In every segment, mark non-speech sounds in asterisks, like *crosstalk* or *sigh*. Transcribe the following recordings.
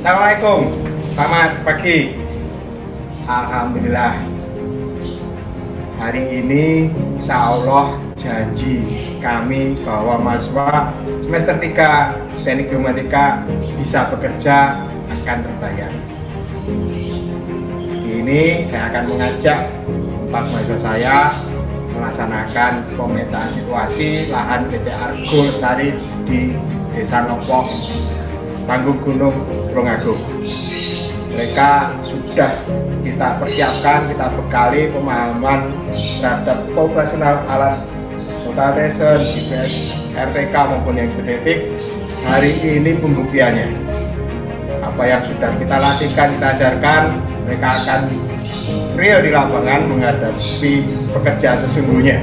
Assalamualaikum, selamat pagi. Alhamdulillah, hari ini insya Allah janji kami bahwa mahasiswa semester 3 teknik geomatika bisa bekerja akan terbayar. Ini saya akan mengajak empat mahasiswa saya melaksanakan pemetaan situasi lahan PT Argo Lestari di Desa Nopo, Tanggung Gunung Rongagung. Mereka sudah kita persiapkan, kita bekali pemahaman terhadap profesional alat notation, GPS, RTK maupun yang genetik. Hari ini pembuktiannya. Apa yang sudah kita latihkan, kita ajarkan, mereka akan real di lapangan menghadapi pekerjaan sesungguhnya.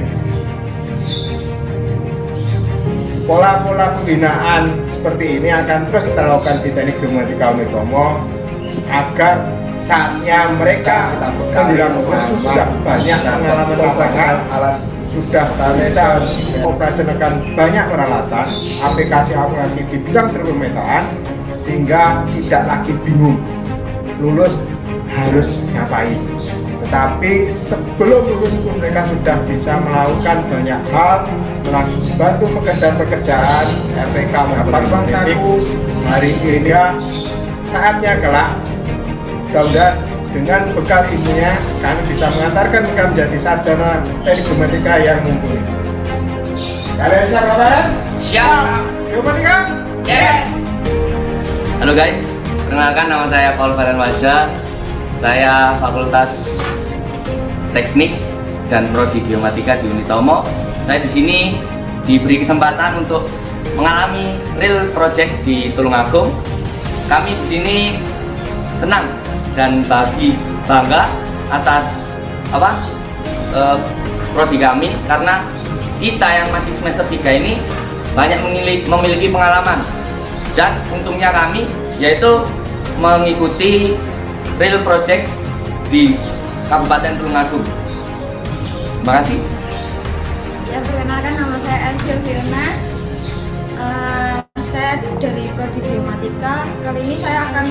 pola-pola pembinaan seperti ini akan terus kita lakukan di teknik di kaum Tomo agar saatnya mereka menjelang sudah banyak pengalaman lapangan alat sudah bisa operasionalkan banyak peralatan aplikasi-aplikasi di bidang serba metaan sehingga tidak lagi bingung lulus harus ngapain tapi sebelum lulus pun mereka sudah bisa melakukan banyak hal membantu pekerjaan-pekerjaan RPK mendapat uang saku hari ini saatnya kelak mudah dengan bekal ilmunya kami bisa mengantarkan mereka menjadi sarjana teknik yang mumpuni kalian siap kabar? siap geomatika? yes halo guys perkenalkan nama saya Paul Valen Wajah saya Fakultas teknik dan prodi biomatika di Unitomo. Saya di sini diberi kesempatan untuk mengalami real project di Tulungagung. Kami di sini senang dan bagi bangga atas apa e, prodi kami karena kita yang masih semester 3 ini banyak memiliki, memiliki pengalaman dan untungnya kami yaitu mengikuti real project di Kabupaten Tulungagung. Terima kasih. Ya, perkenalkan nama saya Angel Firna. Uh, saya dari Prodi Geomatika. Kali ini saya akan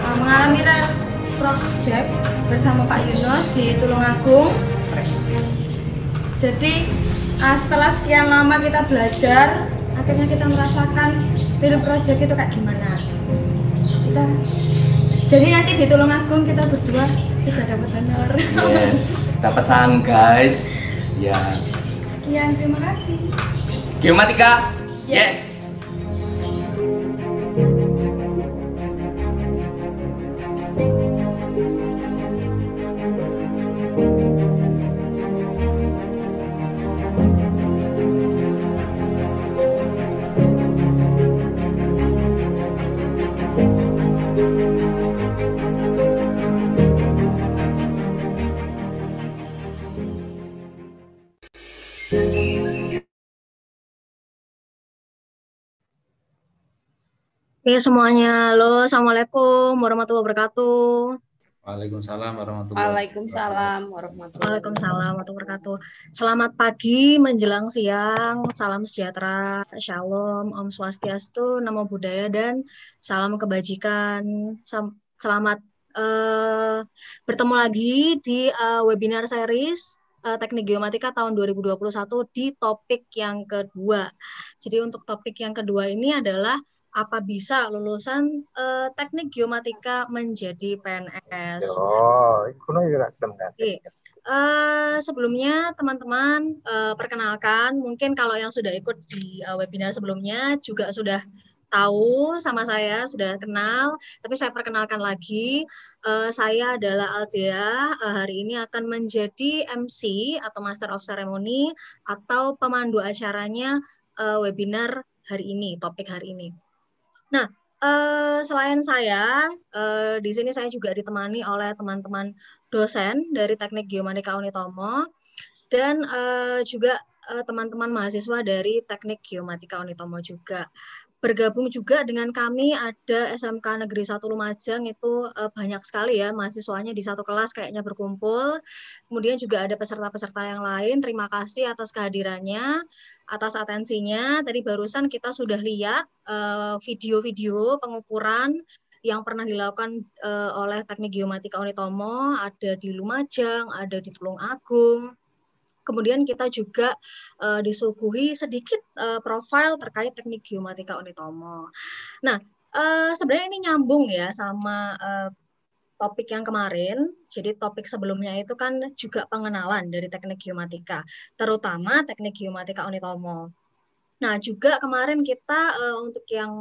uh, mengalami rel project bersama Pak Yunus di Tulungagung. Jadi uh, setelah sekian lama kita belajar, akhirnya kita merasakan film project itu kayak gimana. Kita jadi nanti di Tulungagung kita berdua sudah dapat honor yes *laughs* dapat saham guys ya sekian terima kasih Geomatika yes, yes. Oke semuanya, halo, assalamualaikum warahmatullahi wabarakatuh. Waalaikumsalam warahmatullahi wabarakatuh. Waalaikumsalam warahmatullahi wabarakatuh. Waalaikumsalam wabarakatuh. Selamat pagi menjelang siang, salam sejahtera, shalom, om swastiastu, namo buddhaya dan salam kebajikan. Selamat uh, bertemu lagi di uh, webinar series eh, teknik geomatika tahun 2021 di topik yang kedua. Jadi untuk topik yang kedua ini adalah apa bisa lulusan uh, teknik geomatika menjadi PNS? Oh, itu juga teman Uh, iya. eh, sebelumnya teman-teman uh, perkenalkan mungkin kalau yang sudah ikut di uh, webinar sebelumnya juga sudah tahu sama saya sudah kenal tapi saya perkenalkan lagi uh, saya adalah Aldea uh, hari ini akan menjadi MC atau Master of Ceremony atau pemandu acaranya uh, webinar hari ini topik hari ini. Nah, eh, selain saya, eh, di sini saya juga ditemani oleh teman-teman dosen dari Teknik Geomatika Unitomo dan eh, juga eh, teman-teman mahasiswa dari Teknik Geomatika Unitomo juga bergabung juga dengan kami ada SMK Negeri 1 Lumajang itu eh, banyak sekali ya mahasiswanya di satu kelas kayaknya berkumpul. Kemudian juga ada peserta-peserta yang lain. Terima kasih atas kehadirannya, atas atensinya. Tadi barusan kita sudah lihat eh, video-video pengukuran yang pernah dilakukan eh, oleh Teknik Geomatika Unitomo, ada di Lumajang, ada di Tulung Agung, kemudian kita juga uh, disuguhi sedikit uh, profil terkait teknik geomatika Onitomo. Nah, uh, sebenarnya ini nyambung ya sama uh, topik yang kemarin. Jadi topik sebelumnya itu kan juga pengenalan dari teknik geomatika, terutama teknik geomatika Onitomo. Nah, juga kemarin kita uh, untuk yang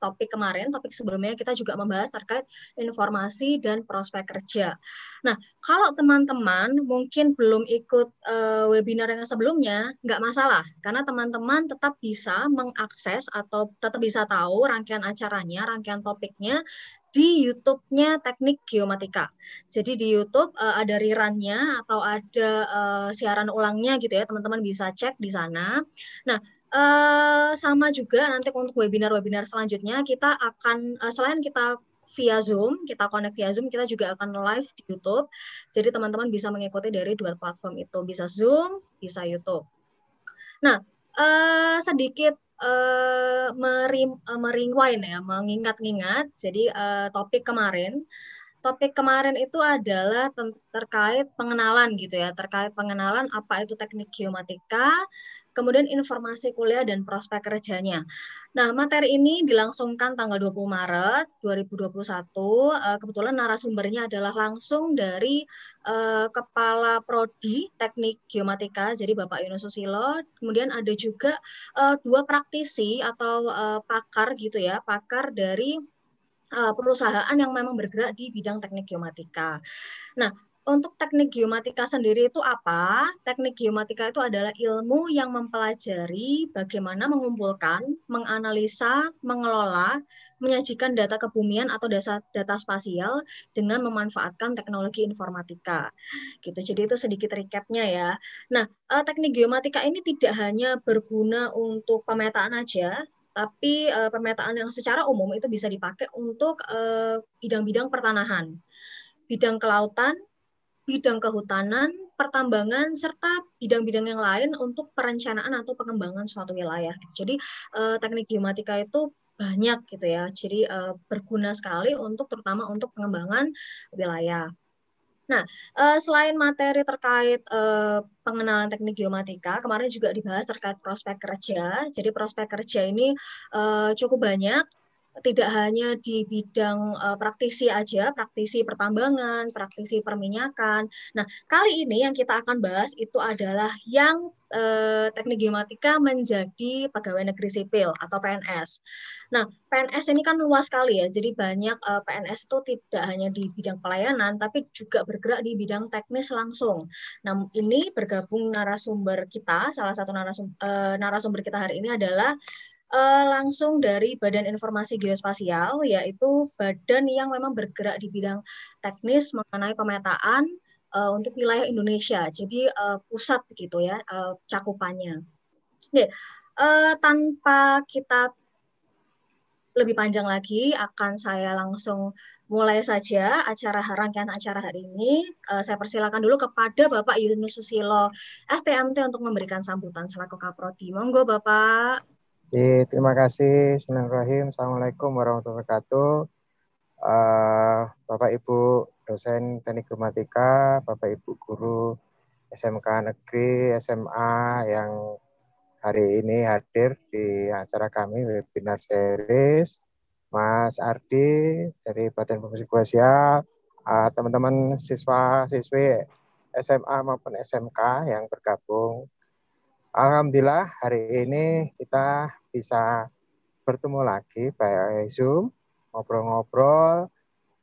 topik kemarin, topik sebelumnya kita juga membahas terkait informasi dan prospek kerja. Nah, kalau teman-teman mungkin belum ikut uh, webinar yang sebelumnya, nggak masalah karena teman-teman tetap bisa mengakses atau tetap bisa tahu rangkaian acaranya, rangkaian topiknya di YouTube-nya Teknik Geomatika. Jadi di YouTube uh, ada rirannya atau ada uh, siaran ulangnya gitu ya, teman-teman bisa cek di sana. Nah, Eh, sama juga nanti untuk webinar-webinar selanjutnya kita akan uh, selain kita via Zoom, kita connect via Zoom, kita juga akan live di YouTube. Jadi teman-teman bisa mengikuti dari dua platform itu, bisa Zoom, bisa YouTube. Nah, eh, sedikit eh, merim, eh, meringwain ya, mengingat-ingat. Jadi eh, topik kemarin, topik kemarin itu adalah terkait pengenalan gitu ya, terkait pengenalan apa itu teknik geomatika, kemudian informasi kuliah dan prospek kerjanya. Nah, materi ini dilangsungkan tanggal 20 Maret 2021. Eh, kebetulan narasumbernya adalah langsung dari eh, Kepala Prodi Teknik Geomatika, jadi Bapak Yunus Susilo. Kemudian ada juga eh, dua praktisi atau pakar gitu ya, pakar dari perusahaan yang memang bergerak di bidang teknik geomatika. Nah, untuk teknik geomatika sendiri itu apa? Teknik geomatika itu adalah ilmu yang mempelajari bagaimana mengumpulkan, menganalisa, mengelola, menyajikan data kebumian atau data, data spasial dengan memanfaatkan teknologi informatika. Gitu. Jadi itu sedikit recapnya ya. Nah, eh, teknik geomatika ini tidak hanya berguna untuk pemetaan aja, tapi eh, pemetaan yang secara umum itu bisa dipakai untuk eh, bidang-bidang pertanahan, bidang kelautan, bidang kehutanan, pertambangan, serta bidang-bidang yang lain untuk perencanaan atau pengembangan suatu wilayah. Gitu. Jadi eh, teknik geomatika itu banyak gitu ya, jadi eh, berguna sekali untuk terutama untuk pengembangan wilayah. Nah, eh, selain materi terkait eh, pengenalan teknik geomatika, kemarin juga dibahas terkait prospek kerja. Jadi prospek kerja ini eh, cukup banyak tidak hanya di bidang uh, praktisi aja, praktisi pertambangan, praktisi perminyakan. Nah, kali ini yang kita akan bahas itu adalah yang uh, teknik geomatika menjadi pegawai negeri sipil atau PNS. Nah, PNS ini kan luas sekali ya, jadi banyak uh, eh, PNS itu tidak hanya di bidang pelayanan, tapi juga bergerak di bidang teknis langsung. Nah, ini bergabung narasumber kita, salah satu narasumber, uh, narasumber kita hari ini adalah uh, langsung dari Badan Informasi Geospasial, yaitu badan yang memang bergerak di bidang teknis mengenai pemetaan uh, untuk wilayah Indonesia. Jadi uh, pusat begitu ya uh, cakupannya. Oke, uh, tanpa kita lebih panjang lagi akan saya langsung mulai saja acara rangkaian acara hari ini. Uh, saya persilakan dulu kepada Bapak Yunus Susilo STMT untuk memberikan sambutan selaku Kaprodi. Monggo Bapak. Ya, terima kasih. Bismillahirrahmanirrahim. Assalamualaikum warahmatullahi wabarakatuh. Uh, Bapak Ibu dosen teknik informatika, Bapak Ibu guru SMK negeri, SMA yang hari ini hadir di acara kami webinar series. Mas Ardi dari Badan Pemusik Kroasia, uh, eh, teman-teman siswa-siswi SMA maupun SMK yang bergabung. Alhamdulillah hari ini kita bisa bertemu lagi via Zoom, ngobrol-ngobrol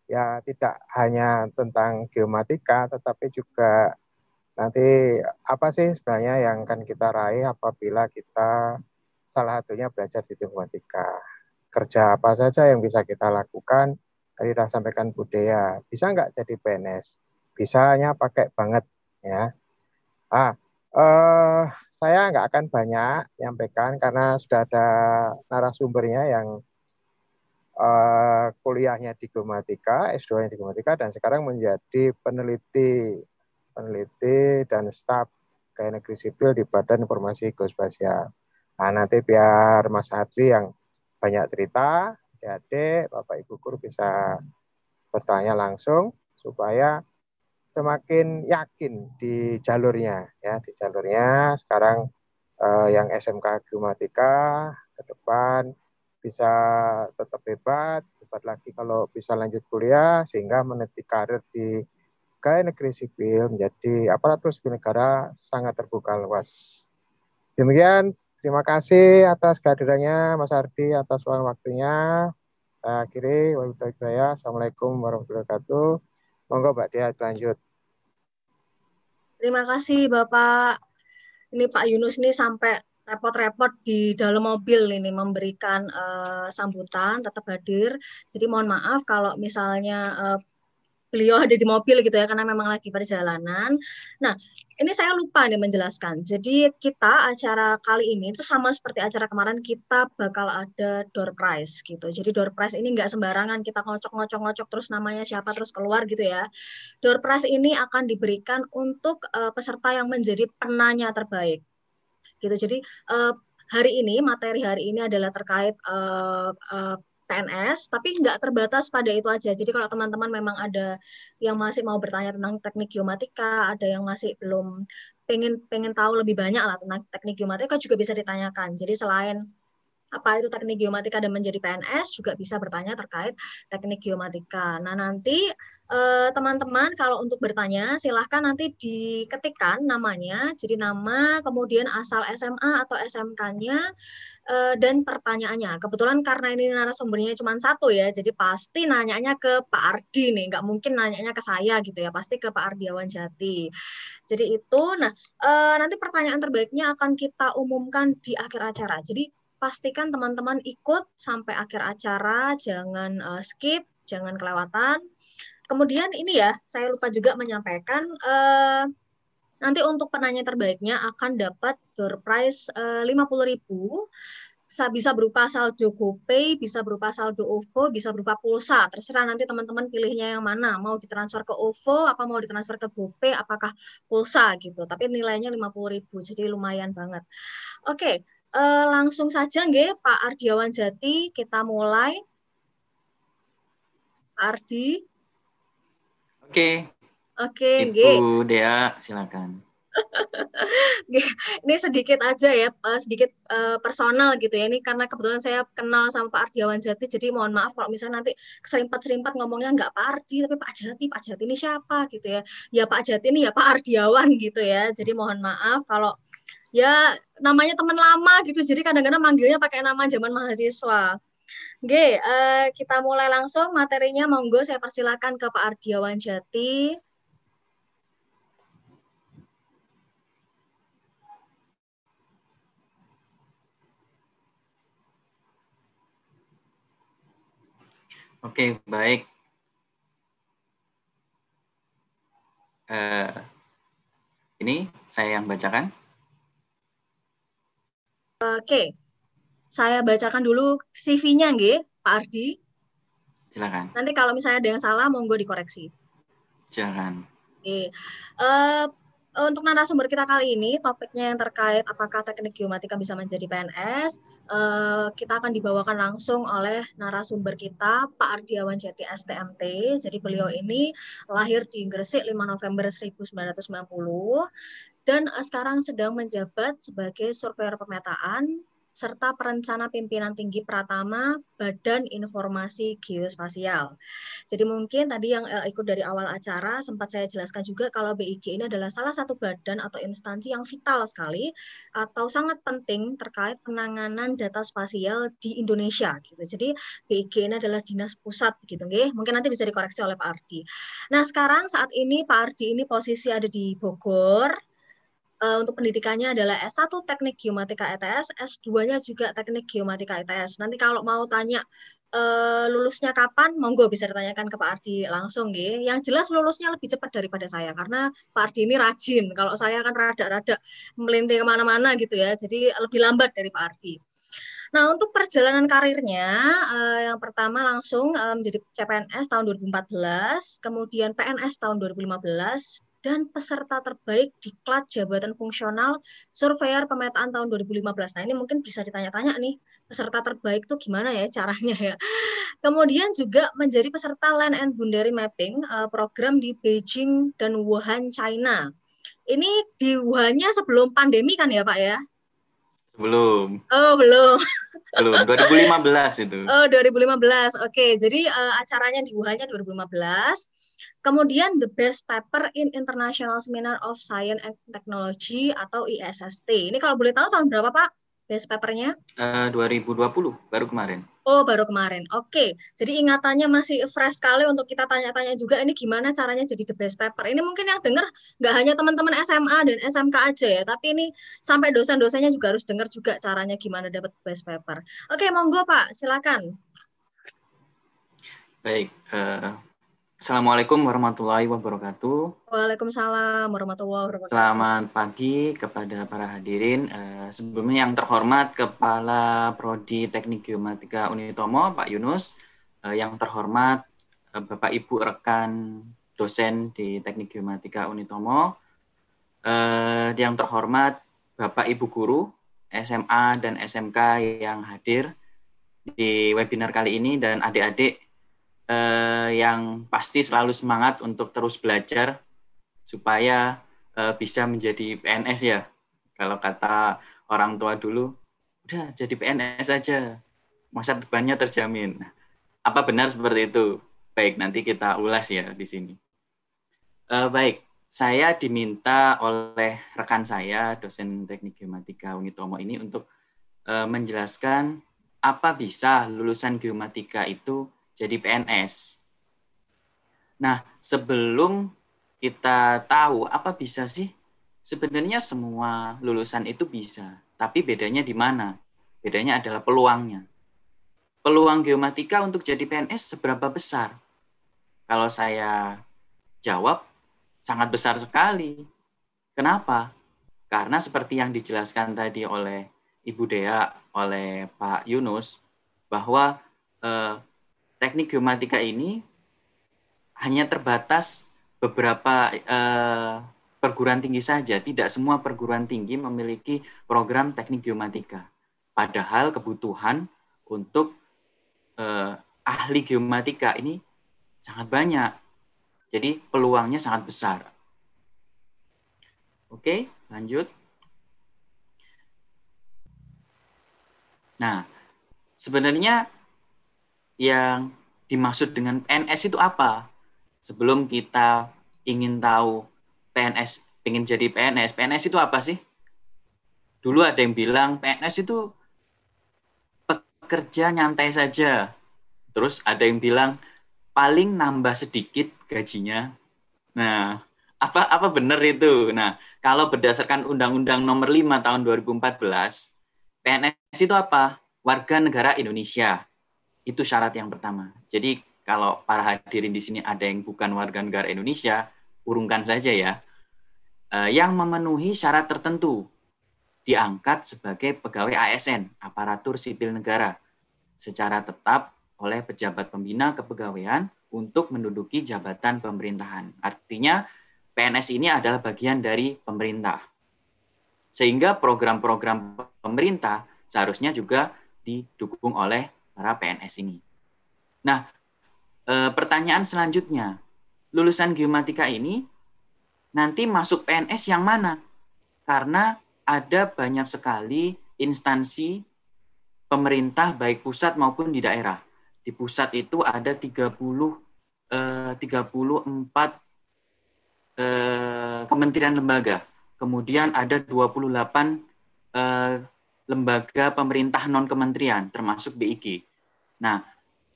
ya tidak hanya tentang geomatika tetapi juga nanti apa sih sebenarnya yang akan kita raih apabila kita salah satunya belajar di geomatika. Kerja apa saja yang bisa kita lakukan tadi sudah sampaikan budaya. Bisa nggak jadi PNS? Bisanya pakai banget ya. Ah, eh saya nggak akan banyak menyampaikan karena sudah ada narasumbernya yang uh, kuliahnya di Gematika, S2-nya di Gematika, dan sekarang menjadi peneliti peneliti dan staf kayak negeri sipil di Badan Informasi Geospasial. Nah, nanti biar Mas Adri yang banyak cerita, adik-adik, Bapak Ibu Guru bisa bertanya langsung supaya semakin yakin di jalurnya ya di jalurnya sekarang eh, yang SMK Geomatika ke depan bisa tetap hebat hebat lagi kalau bisa lanjut kuliah sehingga meniti karir di kayak negeri sipil menjadi aparatur sipil negara sangat terbuka luas. Demikian, terima kasih atas kehadirannya Mas Ardi atas waktunya. akhiri, wabillahi Assalamualaikum warahmatullahi wabarakatuh. Monggo pak, Diat lanjut. Terima kasih Bapak. Ini Pak Yunus ini sampai repot-repot di dalam mobil ini memberikan uh, sambutan tetap hadir. Jadi mohon maaf kalau misalnya uh, beliau *laughs* ada di mobil gitu ya karena memang lagi perjalanan. Nah, ini saya lupa nih menjelaskan. Jadi kita acara kali ini itu sama seperti acara kemarin kita bakal ada door prize gitu. Jadi door prize ini nggak sembarangan kita ngocok-ngocok-ngocok terus namanya siapa terus keluar gitu ya. Door prize ini akan diberikan untuk uh, peserta yang menjadi penanya terbaik. Gitu. Jadi uh, hari ini materi hari ini adalah terkait uh, uh, PNS tapi nggak terbatas pada itu aja. Jadi kalau teman-teman memang ada yang masih mau bertanya tentang teknik geomatika, ada yang masih belum pengen pengen tahu lebih banyak lah tentang teknik geomatika juga bisa ditanyakan. Jadi selain apa itu teknik geomatika dan menjadi PNS juga bisa bertanya terkait teknik geomatika. Nah nanti Eh, teman-teman kalau untuk bertanya silahkan nanti diketikkan namanya, jadi nama, kemudian asal SMA atau SMK-nya eh, dan pertanyaannya. Kebetulan karena ini narasumbernya cuma satu ya, jadi pasti nanyanya ke Pak Ardi nih, nggak mungkin nanyanya ke saya gitu ya, pasti ke Pak Ardiawan Jati. Jadi itu, nah eh, nanti pertanyaan terbaiknya akan kita umumkan di akhir acara. Jadi pastikan teman-teman ikut sampai akhir acara, jangan skip, jangan kelewatan kemudian ini ya saya lupa juga menyampaikan uh, nanti untuk penanya terbaiknya akan dapat surprise eh, puluh 50.000 bisa berupa saldo GoPay, bisa berupa saldo OVO, bisa berupa pulsa. Terserah nanti teman-teman pilihnya yang mana. Mau ditransfer ke OVO, apa mau ditransfer ke GoPay, apakah pulsa gitu. Tapi nilainya 50.000, jadi lumayan banget. Oke, eh, langsung saja nge, Pak Ardiawan Jati, kita mulai. Pak Ardi. Oke. Oke, okay, Ibu Dea, silakan. *laughs* ini sedikit aja ya, eh, sedikit eh, personal gitu ya. Ini karena kebetulan saya kenal sama Pak Ardiawan Jati, jadi mohon maaf kalau misalnya nanti serimpat-serimpat ngomongnya nggak Pak Ardi, tapi Pak Jati, Pak Jati ini siapa gitu ya. Ya Pak Jati ini ya Pak Ardiawan gitu ya. Jadi mohon maaf kalau ya namanya teman lama gitu, jadi kadang-kadang manggilnya pakai nama zaman mahasiswa Oke, uh, kita mulai langsung materinya. Monggo saya persilakan ke Pak Ardiawan Jati. Oke, baik. Uh, ini saya yang bacakan. Oke saya bacakan dulu CV-nya nggih, Pak Ardi. Silakan. Nanti kalau misalnya ada yang salah monggo dikoreksi. Jangan. Oke. Uh, untuk narasumber kita kali ini topiknya yang terkait apakah teknik geomatika bisa menjadi PNS eh, kita akan dibawakan langsung oleh narasumber kita Pak Ardiawan Jati STMT jadi beliau ini lahir di Gresik 5 November 1990 dan eh, sekarang sedang menjabat sebagai surveyor pemetaan serta perencana pimpinan tinggi Pratama Badan Informasi Geospasial. Jadi mungkin tadi yang eh, ikut dari awal acara sempat saya jelaskan juga kalau BIG ini adalah salah satu badan atau instansi yang vital sekali atau sangat penting terkait penanganan data spasial di Indonesia gitu. Jadi BIG ini adalah dinas pusat gitu okay? Mungkin nanti bisa dikoreksi oleh Pak Ardi. Nah, sekarang saat ini Pak Ardi ini posisi ada di Bogor uh, untuk pendidikannya adalah S1 Teknik Geomatika ITS, e S2-nya juga Teknik Geomatika ITS. E Nanti kalau mau tanya uh, lulusnya kapan, monggo bisa ditanyakan ke Pak Ardi langsung. gih. Yang jelas lulusnya lebih cepat daripada saya, karena Pak Ardi ini rajin. Kalau saya kan rada-rada melintir kemana-mana gitu ya, jadi lebih lambat dari Pak Ardi. Nah, untuk perjalanan karirnya, eh, yang pertama langsung menjadi CPNS tahun 2014, kemudian PNS tahun 2015, dan peserta terbaik di klat jabatan fungsional surveyor pemetaan tahun 2015. Nah, ini mungkin bisa ditanya-tanya nih, peserta terbaik tuh gimana ya caranya ya. *laughs* Kemudian juga menjadi peserta Land and Boundary Mapping eh, program di Beijing dan Wuhan, China. Ini di Wuhan-nya sebelum pandemi kan ya, Pak ya? Sebelum? Oh, belum. Belum, 2015 *laughs* itu. Oh, 2015. Oke, jadi eh, acaranya di Wuhan-nya 2015. Kemudian the best paper in International Seminar of Science and Technology atau ISST. Ini kalau boleh tahu tahun berapa Pak? best papernya? Eh, uh, 2020, baru kemarin. Oh, baru kemarin. Oke, okay. jadi ingatannya masih fresh sekali untuk kita tanya-tanya juga ini gimana caranya jadi the best paper. Ini mungkin yang dengar nggak hanya teman-teman SMA dan SMK aja ya, tapi ini sampai dosen-dosennya juga harus dengar juga caranya gimana dapat best paper. Oke, okay, monggo Pak, silakan. Baik, uh, Assalamualaikum warahmatullahi wabarakatuh. Waalaikumsalam warahmatullahi wabarakatuh. Selamat pagi kepada para hadirin. Eh, sebelumnya yang terhormat Kepala Prodi Teknik Geomatika Unitomo, Pak Yunus. Eh, yang terhormat eh, Bapak Ibu rekan dosen di Teknik Geomatika Unitomo. Yang terhormat Bapak Ibu guru SMA dan SMK yang hadir di webinar kali ini dan adik-adik eh, yang pasti selalu semangat untuk terus belajar supaya eh, bisa menjadi PNS ya. Kalau kata orang tua dulu, udah jadi PNS aja, masa depannya terjamin. Apa benar seperti itu? Baik, nanti kita ulas ya di sini. Eh, baik, saya diminta oleh rekan saya, dosen teknik geomatika Unitomo ini untuk eh, menjelaskan apa bisa lulusan geomatika itu jadi PNS. Nah, sebelum kita tahu apa bisa sih, sebenarnya semua lulusan itu bisa. Tapi bedanya di mana? Bedanya adalah peluangnya. Peluang geomatika untuk jadi PNS seberapa besar? Kalau saya jawab, sangat besar sekali. Kenapa? Karena seperti yang dijelaskan tadi oleh Ibu Dea, oleh Pak Yunus, bahwa eh, teknik geomatika ini hanya terbatas beberapa eh, perguruan tinggi saja, tidak semua perguruan tinggi memiliki program teknik geomatika. Padahal kebutuhan untuk eh, ahli geomatika ini sangat banyak. Jadi peluangnya sangat besar. Oke, lanjut. Nah, sebenarnya yang dimaksud dengan PNS itu apa? Sebelum kita ingin tahu PNS, ingin jadi PNS, PNS itu apa sih? Dulu ada yang bilang PNS itu pekerja nyantai saja. Terus ada yang bilang paling nambah sedikit gajinya. Nah, apa apa benar itu? Nah, kalau berdasarkan Undang-Undang Nomor 5 tahun 2014, PNS itu apa? Warga negara Indonesia. Itu syarat yang pertama. Jadi kalau para hadirin di sini ada yang bukan warga negara Indonesia, urungkan saja ya. Eh, yang memenuhi syarat tertentu diangkat sebagai pegawai ASN, aparatur sipil negara, secara tetap oleh pejabat pembina kepegawaian untuk menduduki jabatan pemerintahan. Artinya PNS ini adalah bagian dari pemerintah. Sehingga program-program pemerintah seharusnya juga didukung oleh para PNS ini. Nah, e, pertanyaan selanjutnya, lulusan geomatika ini nanti masuk PNS yang mana? Karena ada banyak sekali instansi pemerintah baik pusat maupun di daerah. Di pusat itu ada 30 e, 34 e, kementerian lembaga. Kemudian ada 28 e, eh, lembaga pemerintah non kementerian termasuk BIG. Nah,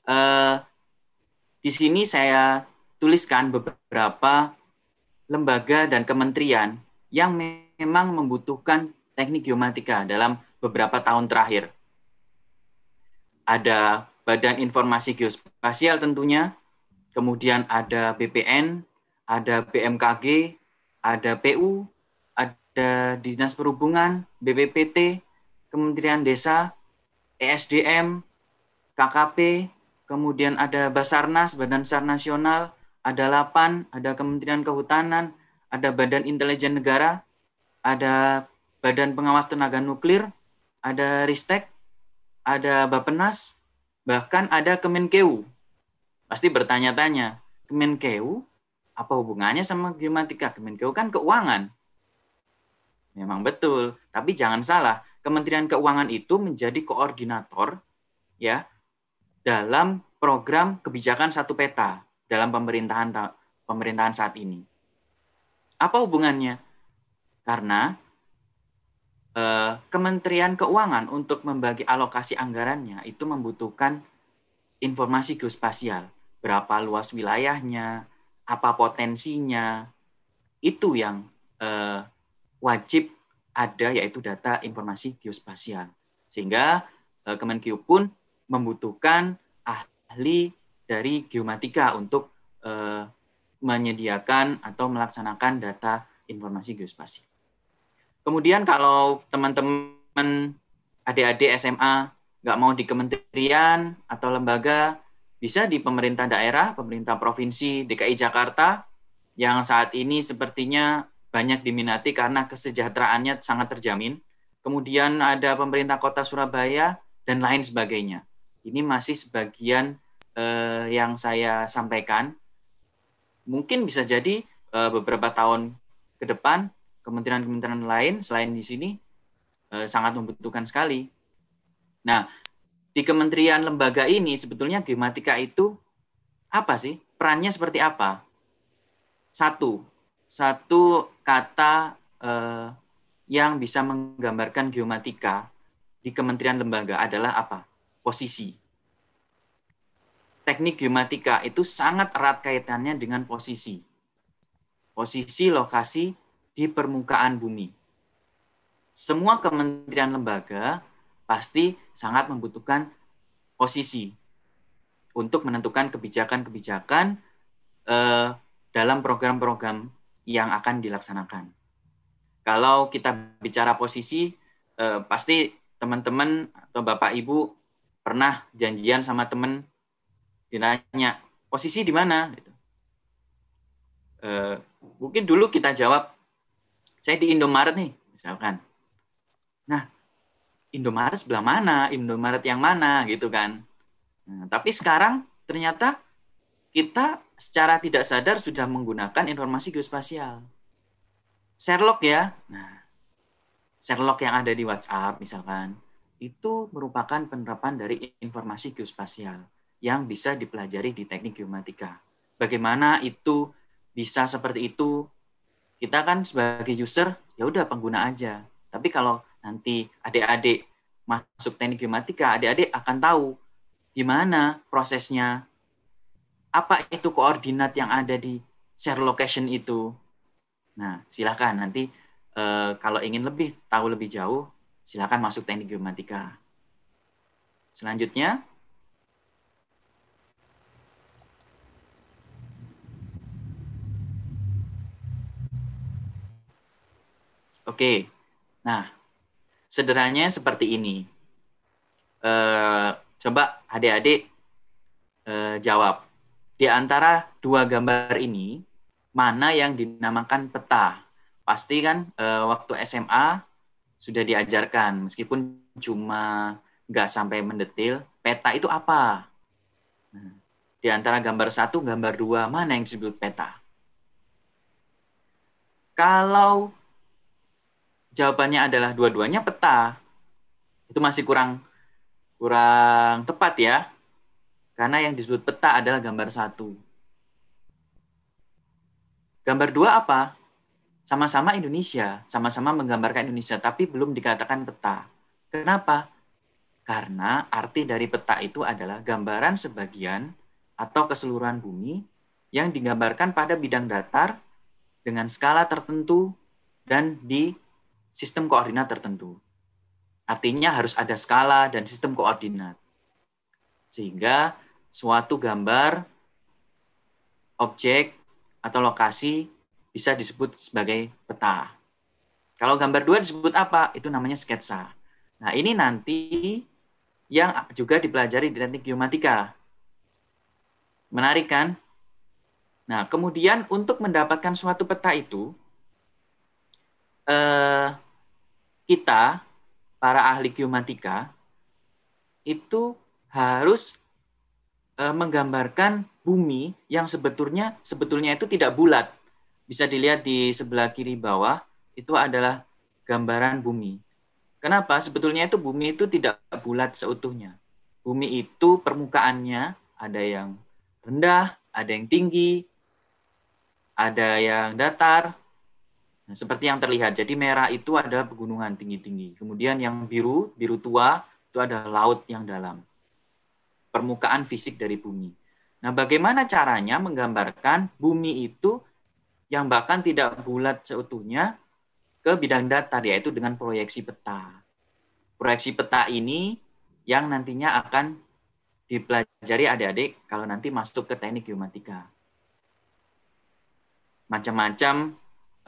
eh, di sini saya tuliskan beberapa lembaga dan kementerian yang memang membutuhkan teknik geomatika dalam beberapa tahun terakhir. Ada Badan Informasi Geospasial tentunya, kemudian ada BPN, ada BMKG, ada PU, ada Dinas Perhubungan, BPPT, Kementerian Desa, ESDM, KKP, kemudian ada Basarnas, Badan Sar Nasional, ada LAPAN, ada Kementerian Kehutanan, ada Badan Intelijen Negara, ada Badan Pengawas Tenaga Nuklir, ada Ristek, ada Bapenas, bahkan ada Kemenkeu. Pasti bertanya-tanya, Kemenkeu apa hubungannya sama geomatika? Kemenkeu kan keuangan. Memang betul, tapi jangan salah. Kementerian Keuangan itu menjadi koordinator ya dalam program kebijakan satu peta dalam pemerintahan pemerintahan saat ini. Apa hubungannya? Karena eh, Kementerian Keuangan untuk membagi alokasi anggarannya itu membutuhkan informasi geospasial, berapa luas wilayahnya, apa potensinya. Itu yang eh, wajib ada yaitu data informasi geospasial. Sehingga eh, Kemenkeu pun membutuhkan ahli dari geomatika untuk uh, menyediakan atau melaksanakan data informasi geospasial. Kemudian kalau teman-teman adik-adik SMA nggak mau di kementerian atau lembaga, bisa di pemerintah daerah, pemerintah provinsi DKI Jakarta yang saat ini sepertinya banyak diminati karena kesejahteraannya sangat terjamin. Kemudian ada pemerintah kota Surabaya dan lain sebagainya. Ini masih sebagian eh, yang saya sampaikan. Mungkin bisa jadi eh, beberapa tahun ke depan kementerian-kementerian lain selain di sini eh, sangat membutuhkan sekali. Nah, di kementerian lembaga ini sebetulnya gematika itu apa sih? Perannya seperti apa? Satu, satu kata eh, yang bisa menggambarkan geomatika di kementerian lembaga adalah apa? posisi. Teknik geomatika itu sangat erat kaitannya dengan posisi. Posisi lokasi di permukaan bumi. Semua kementerian lembaga pasti sangat membutuhkan posisi untuk menentukan kebijakan-kebijakan eh, dalam program-program yang akan dilaksanakan. Kalau kita bicara posisi, eh, pasti teman-teman atau Bapak Ibu pernah janjian sama temen ditanya posisi di mana gitu. e, mungkin dulu kita jawab saya di Indomaret nih misalkan nah Indomaret sebelah mana Indomaret yang mana gitu kan nah, tapi sekarang ternyata kita secara tidak sadar sudah menggunakan informasi geospasial Sherlock ya nah Sherlock yang ada di WhatsApp misalkan itu merupakan penerapan dari informasi geospasial yang bisa dipelajari di teknik geomatika. Bagaimana itu bisa seperti itu? Kita kan sebagai user ya udah pengguna aja. Tapi kalau nanti adik-adik masuk teknik geomatika, adik-adik akan tahu gimana prosesnya, apa itu koordinat yang ada di share location itu. Nah, silahkan nanti eh, kalau ingin lebih tahu lebih jauh, Silakan masuk teknik geomatika. Selanjutnya, Oke, nah sederhananya seperti ini. E, coba adik-adik e, jawab. Di antara dua gambar ini, mana yang dinamakan peta? Pasti kan e, waktu SMA sudah diajarkan meskipun cuma nggak sampai mendetil peta itu apa nah, di antara gambar satu gambar dua mana yang disebut peta kalau jawabannya adalah dua-duanya peta itu masih kurang kurang tepat ya karena yang disebut peta adalah gambar satu gambar dua apa sama-sama Indonesia, sama-sama menggambarkan Indonesia, tapi belum dikatakan peta. Kenapa? Karena arti dari peta itu adalah gambaran sebagian atau keseluruhan bumi yang digambarkan pada bidang datar dengan skala tertentu dan di sistem koordinat tertentu. Artinya harus ada skala dan sistem koordinat. Sehingga suatu gambar, objek, atau lokasi bisa disebut sebagai peta. Kalau gambar dua disebut apa? Itu namanya sketsa. Nah, ini nanti yang juga dipelajari di teknik geomatika. Menarik kan? Nah, kemudian untuk mendapatkan suatu peta itu, eh, kita, para ahli geomatika, itu harus eh, menggambarkan bumi yang sebetulnya sebetulnya itu tidak bulat bisa dilihat di sebelah kiri bawah itu adalah gambaran bumi. Kenapa? Sebetulnya itu bumi itu tidak bulat seutuhnya. Bumi itu permukaannya ada yang rendah, ada yang tinggi, ada yang datar. Nah, seperti yang terlihat. Jadi merah itu adalah pegunungan tinggi-tinggi. Kemudian yang biru, biru tua itu adalah laut yang dalam. Permukaan fisik dari bumi. Nah, bagaimana caranya menggambarkan bumi itu yang bahkan tidak bulat seutuhnya ke bidang datar yaitu dengan proyeksi peta. Proyeksi peta ini yang nantinya akan dipelajari adik-adik kalau nanti masuk ke teknik geomatika. Macam-macam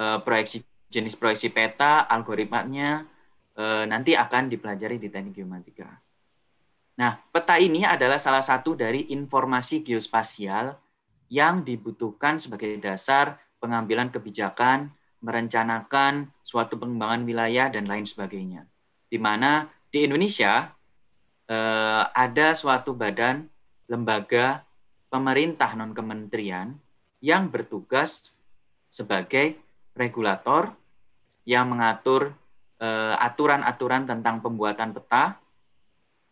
e, proyeksi jenis proyeksi peta, algoritmanya e, nanti akan dipelajari di teknik geomatika. Nah, peta ini adalah salah satu dari informasi geospasial yang dibutuhkan sebagai dasar pengambilan kebijakan, merencanakan suatu pengembangan wilayah dan lain sebagainya. Di mana di Indonesia eh, ada suatu badan lembaga pemerintah non kementerian yang bertugas sebagai regulator yang mengatur eh, aturan-aturan eh, tentang pembuatan peta,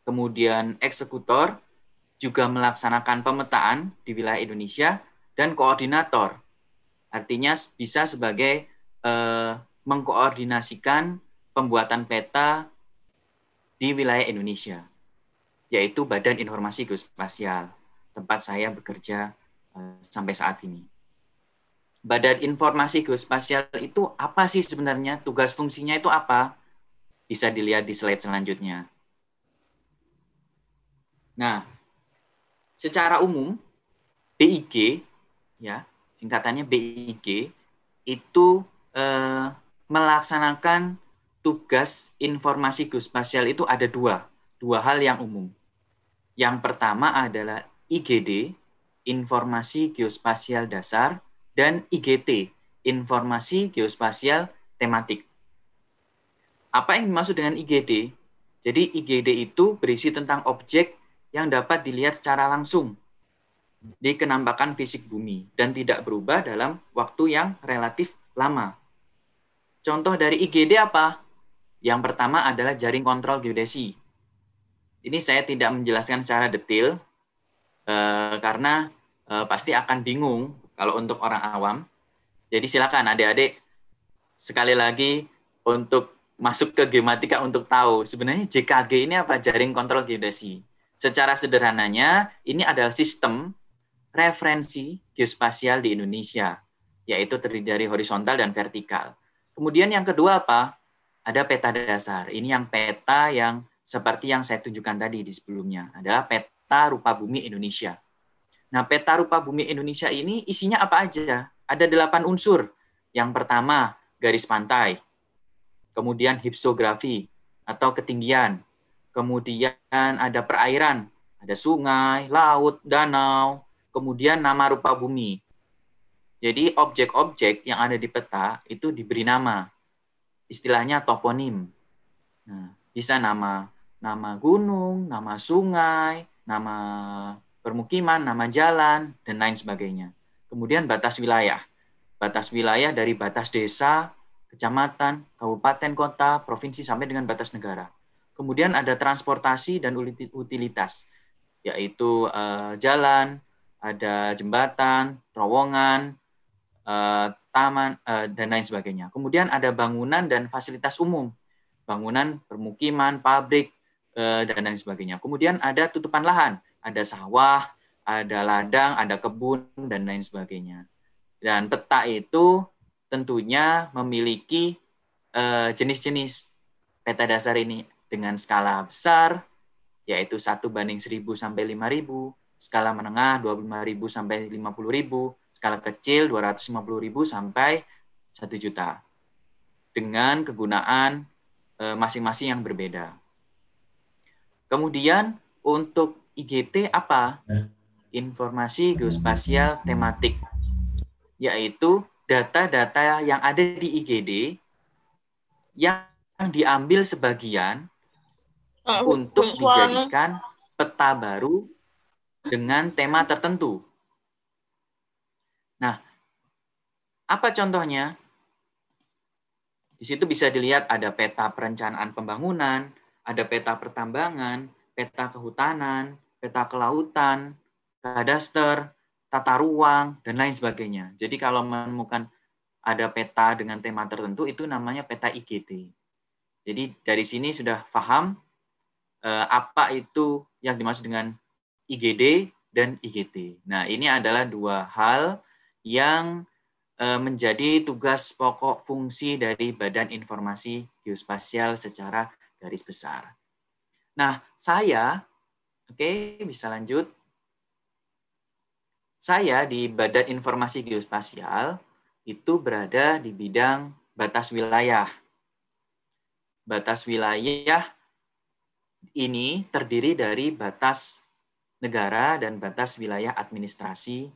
kemudian eksekutor juga melaksanakan pemetaan di wilayah Indonesia dan koordinator Artinya bisa sebagai eh, mengkoordinasikan pembuatan peta di wilayah Indonesia, yaitu Badan Informasi Geospasial, tempat saya bekerja eh, sampai saat ini. Badan Informasi Geospasial itu apa sih sebenarnya? Tugas fungsinya itu apa? Bisa dilihat di slide selanjutnya. Nah, secara umum BIG ya singkatannya BIG, itu eh, melaksanakan tugas informasi geospasial itu ada dua, dua hal yang umum. Yang pertama adalah IGD, Informasi Geospasial Dasar, dan IGT, Informasi Geospasial Tematik. Apa yang dimaksud dengan IGD? Jadi IGD itu berisi tentang objek yang dapat dilihat secara langsung di kenampakan fisik bumi dan tidak berubah dalam waktu yang relatif lama. Contoh dari IGD apa? Yang pertama adalah jaring kontrol geodesi. Ini saya tidak menjelaskan secara detail eh, karena eh, pasti akan bingung kalau untuk orang awam. Jadi silakan adik-adik sekali lagi untuk masuk ke gematika untuk tahu sebenarnya JKG ini apa jaring kontrol geodesi. Secara sederhananya ini adalah sistem referensi geospasial di Indonesia, yaitu terdiri dari horizontal dan vertikal. Kemudian yang kedua apa? Ada peta dasar. Ini yang peta yang seperti yang saya tunjukkan tadi di sebelumnya, adalah peta rupa bumi Indonesia. Nah, peta rupa bumi Indonesia ini isinya apa aja? Ada delapan unsur. Yang pertama, garis pantai. Kemudian hipsografi atau ketinggian. Kemudian ada perairan, ada sungai, laut, danau, kemudian nama rupa bumi. Jadi objek-objek yang ada di peta itu diberi nama. Istilahnya toponim. Nah, bisa nama nama gunung, nama sungai, nama permukiman, nama jalan dan lain sebagainya. Kemudian batas wilayah. Batas wilayah dari batas desa, kecamatan, kabupaten, kota, provinsi sampai dengan batas negara. Kemudian ada transportasi dan utilitas yaitu eh, jalan, ada jembatan, terowongan, eh, taman, eh, dan lain sebagainya. Kemudian ada bangunan dan fasilitas umum, bangunan permukiman, pabrik, eh, dan lain sebagainya. Kemudian ada tutupan lahan, ada sawah, ada ladang, ada kebun, dan lain sebagainya. Dan peta itu tentunya memiliki jenis-jenis peta dasar ini dengan skala besar, yaitu satu banding 1000 sampai 5000, skala menengah 25.000 sampai 50.000, skala kecil 250.000 sampai 1 juta. Dengan kegunaan e, masing-masing yang berbeda. Kemudian untuk IGT apa? Ya. Informasi geospasial tematik, yaitu data-data yang ada di IGD yang diambil sebagian ah, untuk dijadikan peta baru dengan tema tertentu. Nah, apa contohnya? Di situ bisa dilihat ada peta perencanaan pembangunan, ada peta pertambangan, peta kehutanan, peta kelautan, kadaster, tata ruang, dan lain sebagainya. Jadi kalau menemukan ada peta dengan tema tertentu, itu namanya peta IGT. Jadi dari sini sudah paham eh, apa itu yang dimaksud dengan IGD dan IGT. Nah, ini adalah dua hal yang e, menjadi tugas pokok fungsi dari Badan Informasi Geospasial secara garis besar. Nah, saya oke, okay, bisa lanjut. Saya di Badan Informasi Geospasial itu berada di bidang batas wilayah. Batas wilayah ini terdiri dari batas negara dan batas wilayah administrasi.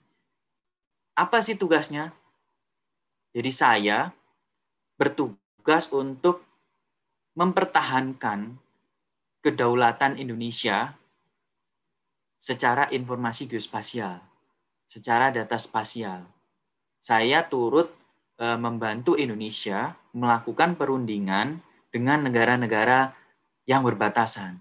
Apa sih tugasnya? Jadi saya bertugas untuk mempertahankan kedaulatan Indonesia secara informasi geospasial, secara data spasial. Saya turut e, membantu Indonesia melakukan perundingan dengan negara-negara yang berbatasan.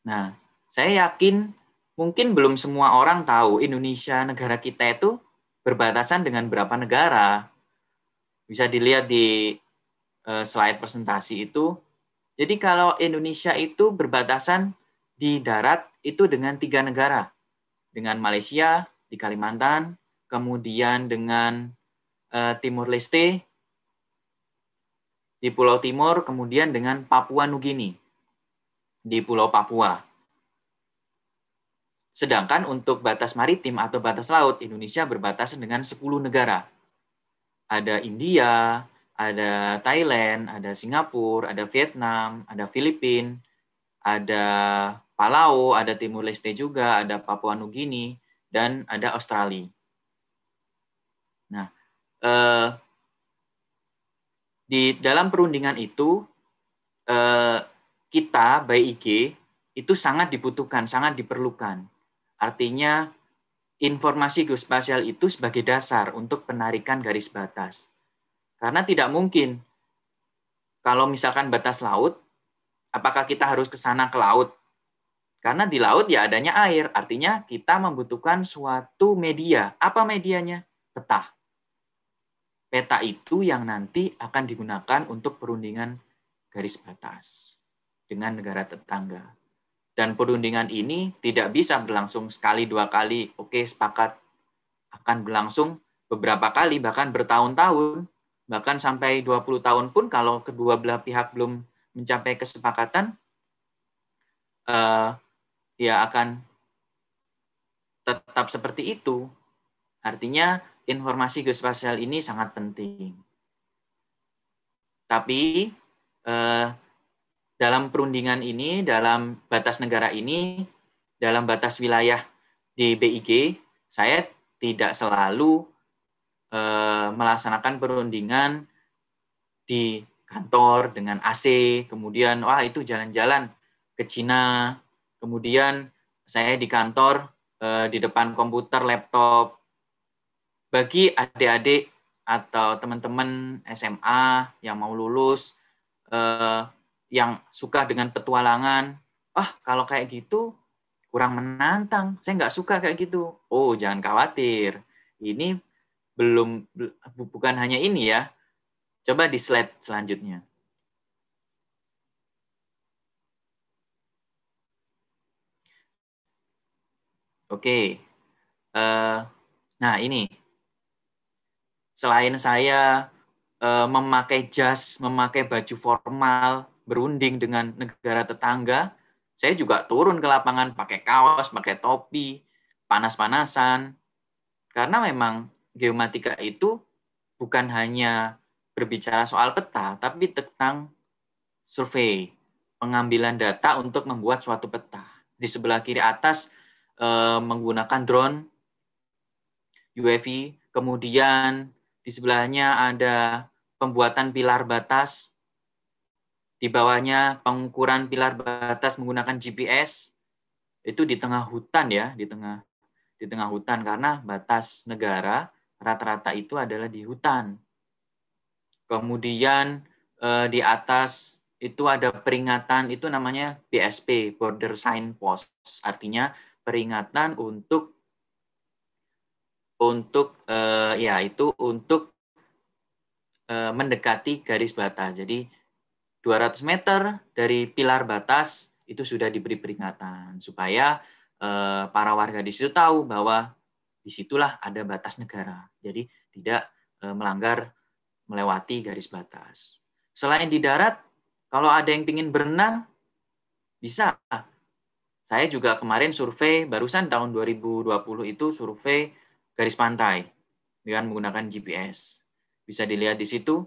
Nah, saya yakin mungkin belum semua orang tahu Indonesia negara kita itu berbatasan dengan berapa negara. Bisa dilihat di eh, slide presentasi itu. Jadi kalau Indonesia itu berbatasan di darat itu dengan tiga negara. Dengan Malaysia, di Kalimantan, kemudian dengan uh, Timur Leste di Pulau Timur, kemudian dengan Papua Nugini di Pulau Papua. Sedangkan untuk batas maritim atau batas laut, Indonesia berbatasan dengan 10 negara. Ada India, ada Thailand, ada Singapura, ada Vietnam, ada Filipina, ada Palau, ada Timur Leste juga, ada Papua Nugini, dan ada Australia. Nah, eh, di dalam perundingan itu, eh, kita, BIG, itu sangat dibutuhkan, sangat diperlukan Artinya informasi geospasial itu sebagai dasar untuk penarikan garis batas. Karena tidak mungkin kalau misalkan batas laut, apakah kita harus ke sana ke laut? Karena di laut ya adanya air, artinya kita membutuhkan suatu media. Apa medianya? Peta. Peta itu yang nanti akan digunakan untuk perundingan garis batas dengan negara tetangga. Dan perundingan ini tidak bisa berlangsung sekali dua kali. Oke, sepakat akan berlangsung beberapa kali bahkan bertahun-tahun, bahkan sampai 20 tahun pun kalau kedua belah pihak belum mencapai kesepakatan eh, ya akan tetap seperti itu. Artinya informasi geospasial ini sangat penting. Tapi eh, dalam perundingan ini, dalam batas negara ini, dalam batas wilayah di BIG, saya tidak selalu e, melaksanakan perundingan di kantor dengan AC, kemudian wah itu jalan-jalan ke Cina, kemudian saya di kantor e, di depan komputer, laptop. Bagi adik-adik atau teman-teman SMA yang mau lulus, eh, yang suka dengan petualangan, ah kalau kayak gitu kurang menantang, saya nggak suka kayak gitu. Oh jangan khawatir, ini belum bukan hanya ini ya. Coba di slide selanjutnya. Oke, eh, nah ini selain saya eh, memakai jas, memakai baju formal, berunding dengan negara tetangga, saya juga turun ke lapangan pakai kaos, pakai topi, panas-panasan. Karena memang geomatika itu bukan hanya berbicara soal peta, tapi tentang survei, pengambilan data untuk membuat suatu peta. Di sebelah kiri atas e, menggunakan drone UAV, kemudian di sebelahnya ada pembuatan pilar batas di bawahnya pengukuran pilar batas menggunakan GPS itu di tengah hutan ya, di tengah di tengah hutan karena batas negara rata-rata itu adalah di hutan. Kemudian eh, di atas itu ada peringatan itu namanya BSP Border Sign Post. Artinya peringatan untuk untuk eh, ya itu untuk eh, mendekati garis batas. Jadi 200 meter dari pilar batas itu sudah diberi peringatan supaya eh, para warga di situ tahu bahwa disitulah ada batas negara. Jadi tidak eh, melanggar melewati garis batas. Selain di darat, kalau ada yang ingin berenang, bisa. Saya juga kemarin survei barusan tahun 2020 itu survei garis pantai dengan menggunakan GPS. Bisa dilihat di situ.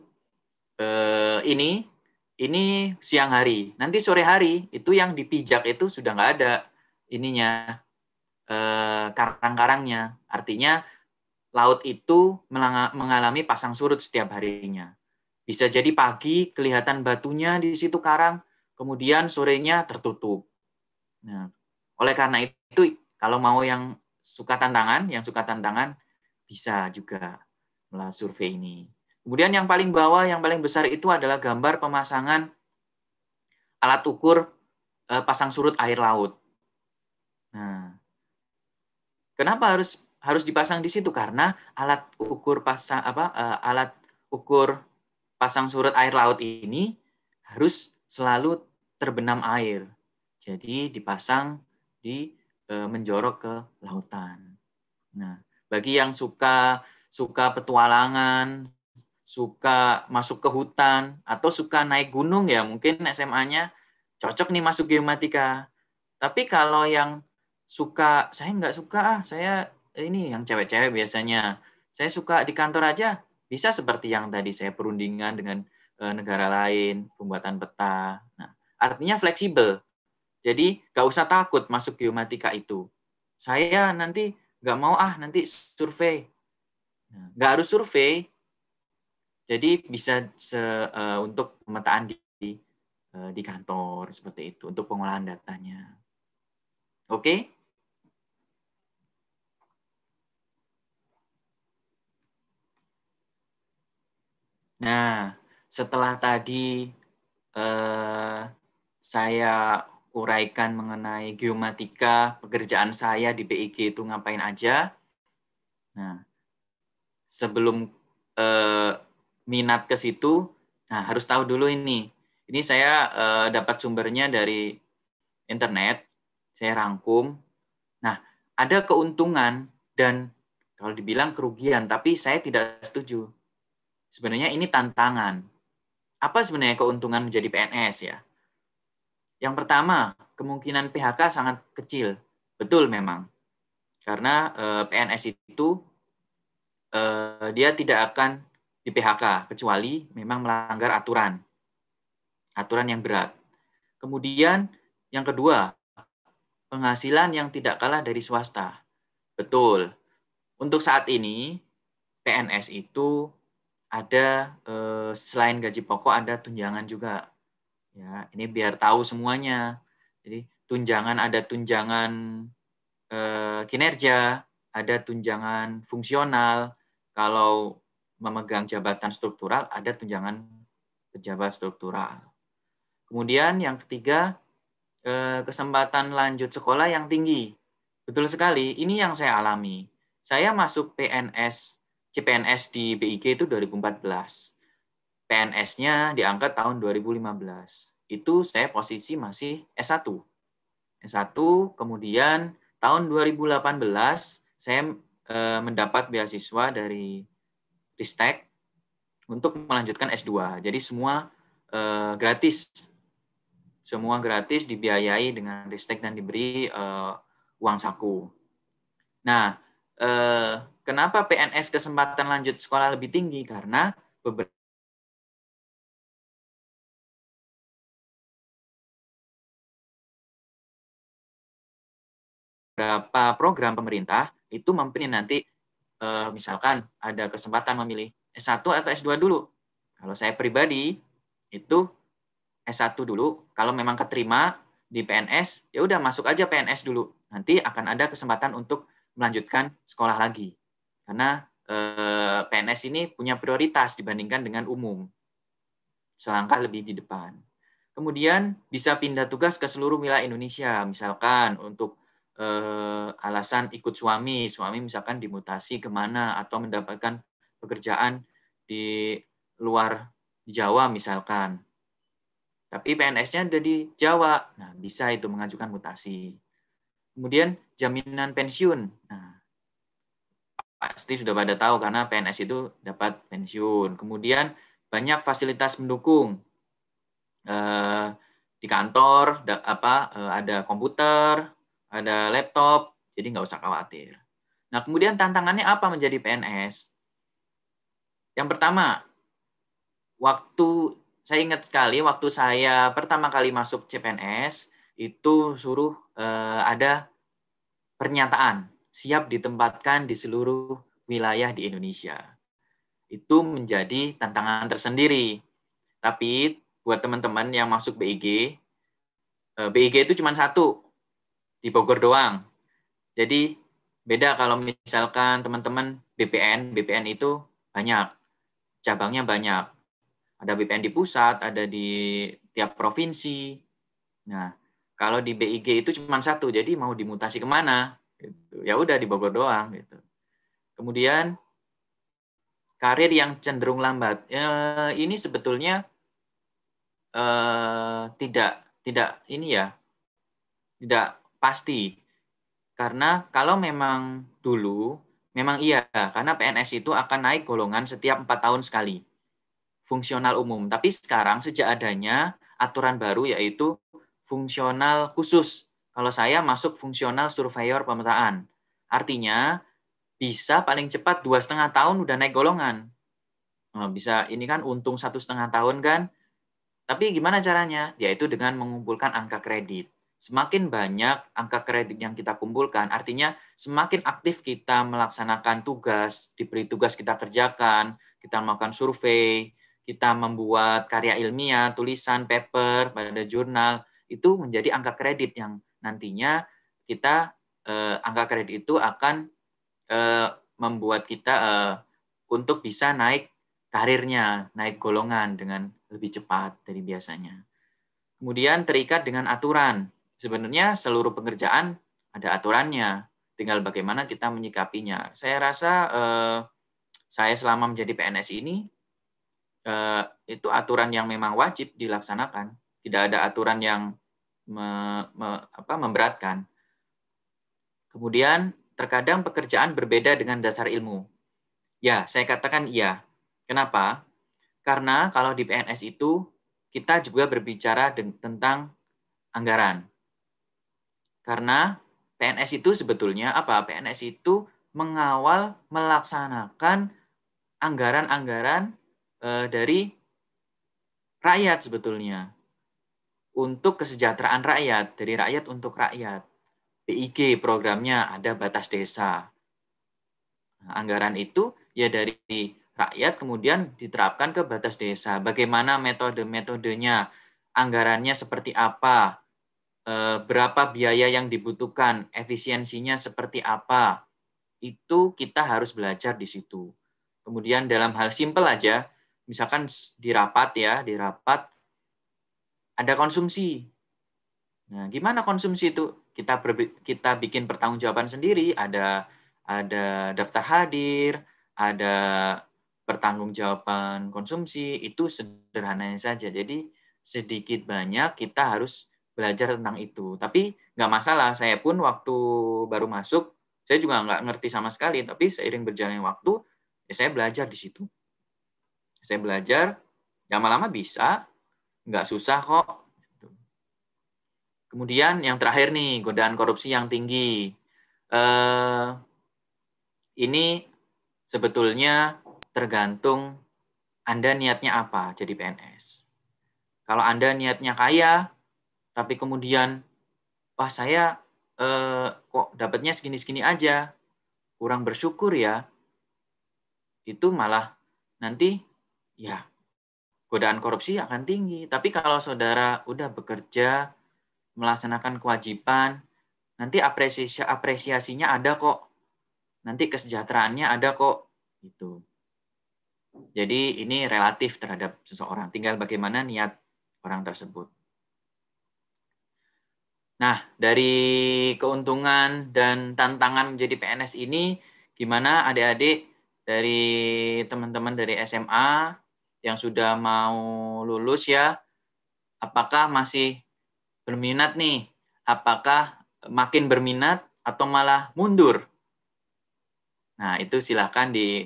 Eh, ini ini siang hari. Nanti sore hari itu yang dipijak itu sudah nggak ada ininya eh, karang-karangnya. Artinya laut itu mengalami pasang surut setiap harinya. Bisa jadi pagi kelihatan batunya di situ karang, kemudian sorenya tertutup. Nah, oleh karena itu kalau mau yang suka tantangan, yang suka tantangan bisa juga melalui survei ini. Kemudian yang paling bawah, yang paling besar itu adalah gambar pemasangan alat ukur eh, pasang surut air laut. Nah, kenapa harus harus dipasang di situ? Karena alat ukur pasang apa eh, alat ukur pasang surut air laut ini harus selalu terbenam air. Jadi dipasang di eh, menjorok ke lautan. Nah, bagi yang suka suka petualangan, suka masuk ke hutan, atau suka naik gunung ya, mungkin SMA-nya cocok nih masuk geomatika. Tapi kalau yang suka, saya nggak suka ah, saya ini yang cewek-cewek biasanya, saya suka di kantor aja, bisa seperti yang tadi saya perundingan dengan eh, negara lain, pembuatan peta. Nah, artinya fleksibel. Jadi nggak usah takut masuk geomatika itu. Saya nanti nggak mau ah nanti survei. Nah, nggak harus survei, jadi bisa se, uh, untuk pemetaan di uh, di kantor seperti itu untuk pengolahan datanya. Oke? Okay? Nah, setelah tadi eh, saya uraikan mengenai geomatika pekerjaan saya di BIG itu ngapain aja. Nah, sebelum eh, minat ke situ, nah harus tahu dulu ini. Ini saya uh, dapat sumbernya dari internet, saya rangkum. Nah, ada keuntungan dan kalau dibilang kerugian, tapi saya tidak setuju. Sebenarnya ini tantangan. Apa sebenarnya keuntungan menjadi PNS ya? Yang pertama, kemungkinan PHK sangat kecil. Betul memang. Karena eh, PNS itu eh, dia tidak akan di PHK kecuali memang melanggar aturan aturan yang berat. Kemudian yang kedua, penghasilan yang tidak kalah dari swasta. Betul. Untuk saat ini PNS itu ada eh, selain gaji pokok ada tunjangan juga. Ya, ini biar tahu semuanya. Jadi tunjangan ada tunjangan eh, kinerja, ada tunjangan fungsional. Kalau memegang jabatan struktural ada tunjangan pejabat struktural. Kemudian yang ketiga eh, kesempatan lanjut sekolah yang tinggi. Betul sekali, ini yang saya alami. Saya masuk PNS CPNS di BIG itu 2014. PNS-nya diangkat tahun 2015. Itu saya posisi masih S1. S1 kemudian tahun 2018 saya eh, mendapat beasiswa dari Ristek untuk melanjutkan S2. Jadi semua eh, gratis. Semua gratis dibiayai dengan Ristek dan diberi eh, uang saku. Nah, eh, kenapa PNS kesempatan lanjut sekolah lebih tinggi? Karena beberapa beberapa program pemerintah itu mempunyai nanti eh, misalkan ada kesempatan memilih S1 atau S2 dulu. Kalau saya pribadi itu S1 dulu. Kalau memang keterima di PNS, ya udah masuk aja PNS dulu. Nanti akan ada kesempatan untuk melanjutkan sekolah lagi. Karena eh, PNS ini punya prioritas dibandingkan dengan umum. Selangkah lebih di depan. Kemudian bisa pindah tugas ke seluruh wilayah Indonesia, misalkan untuk Eh, alasan ikut suami, suami misalkan dimutasi kemana atau mendapatkan pekerjaan di luar Jawa misalkan. Tapi PNS-nya ada di Jawa, nah bisa itu mengajukan mutasi. Kemudian jaminan pensiun, nah pasti sudah pada tahu karena PNS itu dapat pensiun. Kemudian banyak fasilitas mendukung eh, di kantor, eh, ada komputer, ada laptop, jadi nggak usah khawatir. Nah, kemudian tantangannya apa menjadi PNS? Yang pertama, waktu saya ingat sekali waktu saya pertama kali masuk CPNS itu suruh eh, ada pernyataan siap ditempatkan di seluruh wilayah di Indonesia. Itu menjadi tantangan tersendiri. Tapi buat teman-teman yang masuk BIG, eh, BIG itu cuma satu, di Bogor doang. Jadi beda kalau misalkan teman-teman BPN, BPN itu banyak, cabangnya banyak. Ada BPN di pusat, ada di tiap provinsi. Nah, kalau di BIG itu cuma satu, jadi mau dimutasi kemana? Gitu. Ya udah di Bogor doang gitu. Kemudian karir yang cenderung lambat. E, ini sebetulnya e, tidak tidak ini ya tidak pasti. Karena kalau memang dulu, memang iya, karena PNS itu akan naik golongan setiap empat tahun sekali. Fungsional umum. Tapi sekarang sejak adanya aturan baru yaitu fungsional khusus. Kalau saya masuk fungsional surveyor pemetaan. Artinya bisa paling cepat dua setengah tahun udah naik golongan. Nah, bisa ini kan untung satu setengah tahun kan. Tapi gimana caranya? Yaitu dengan mengumpulkan angka kredit semakin banyak angka kredit yang kita kumpulkan, artinya semakin aktif kita melaksanakan tugas, diberi tugas kita kerjakan, kita melakukan survei, kita membuat karya ilmiah, tulisan, paper, pada jurnal, itu menjadi angka kredit yang nantinya kita eh, angka kredit itu akan eh, membuat kita eh, untuk bisa naik karirnya, naik golongan dengan lebih cepat dari biasanya. Kemudian terikat dengan aturan sebenarnya seluruh pengerjaan ada aturannya, tinggal bagaimana kita menyikapinya. Saya rasa eh, saya selama menjadi PNS ini eh, itu aturan yang memang wajib dilaksanakan, tidak ada aturan yang me, me, apa, memberatkan. Kemudian terkadang pekerjaan berbeda dengan dasar ilmu. Ya, saya katakan iya. Kenapa? Karena kalau di PNS itu kita juga berbicara tentang anggaran. Karena PNS itu sebetulnya apa? PNS itu mengawal melaksanakan anggaran-anggaran e, dari rakyat sebetulnya untuk kesejahteraan rakyat dari rakyat untuk rakyat PIG programnya ada batas desa nah, anggaran itu ya dari rakyat kemudian diterapkan ke batas desa bagaimana metode metodenya anggarannya seperti apa Eh, berapa biaya yang dibutuhkan, efisiensinya seperti apa. Itu kita harus belajar di situ. Kemudian dalam hal simpel aja, misalkan di rapat ya, di rapat ada konsumsi. Nah, gimana konsumsi itu? Kita ber, kita bikin pertanggungjawaban sendiri, ada ada daftar hadir, ada pertanggungjawaban konsumsi, itu sederhananya saja. Jadi sedikit banyak kita harus belajar tentang itu. Tapi nggak masalah, saya pun waktu baru masuk, saya juga nggak ngerti sama sekali, tapi seiring berjalannya waktu, ya saya belajar di situ. Saya belajar, lama-lama bisa, nggak susah kok. Kemudian yang terakhir nih, godaan korupsi yang tinggi. Eh, ini sebetulnya tergantung Anda niatnya apa jadi PNS. Kalau Anda niatnya kaya, tapi kemudian wah saya eh, kok dapatnya segini-segini aja, kurang bersyukur ya, itu malah nanti ya godaan korupsi akan tinggi. Tapi kalau saudara udah bekerja, melaksanakan kewajiban, nanti apresiasi apresiasinya ada kok. Nanti kesejahteraannya ada kok. Itu. Jadi ini relatif terhadap seseorang. Tinggal bagaimana niat orang tersebut. Nah, dari keuntungan dan tantangan menjadi PNS ini, gimana adik-adik dari teman-teman dari SMA yang sudah mau lulus ya, apakah masih berminat nih? Apakah makin berminat atau malah mundur? Nah, itu silahkan di,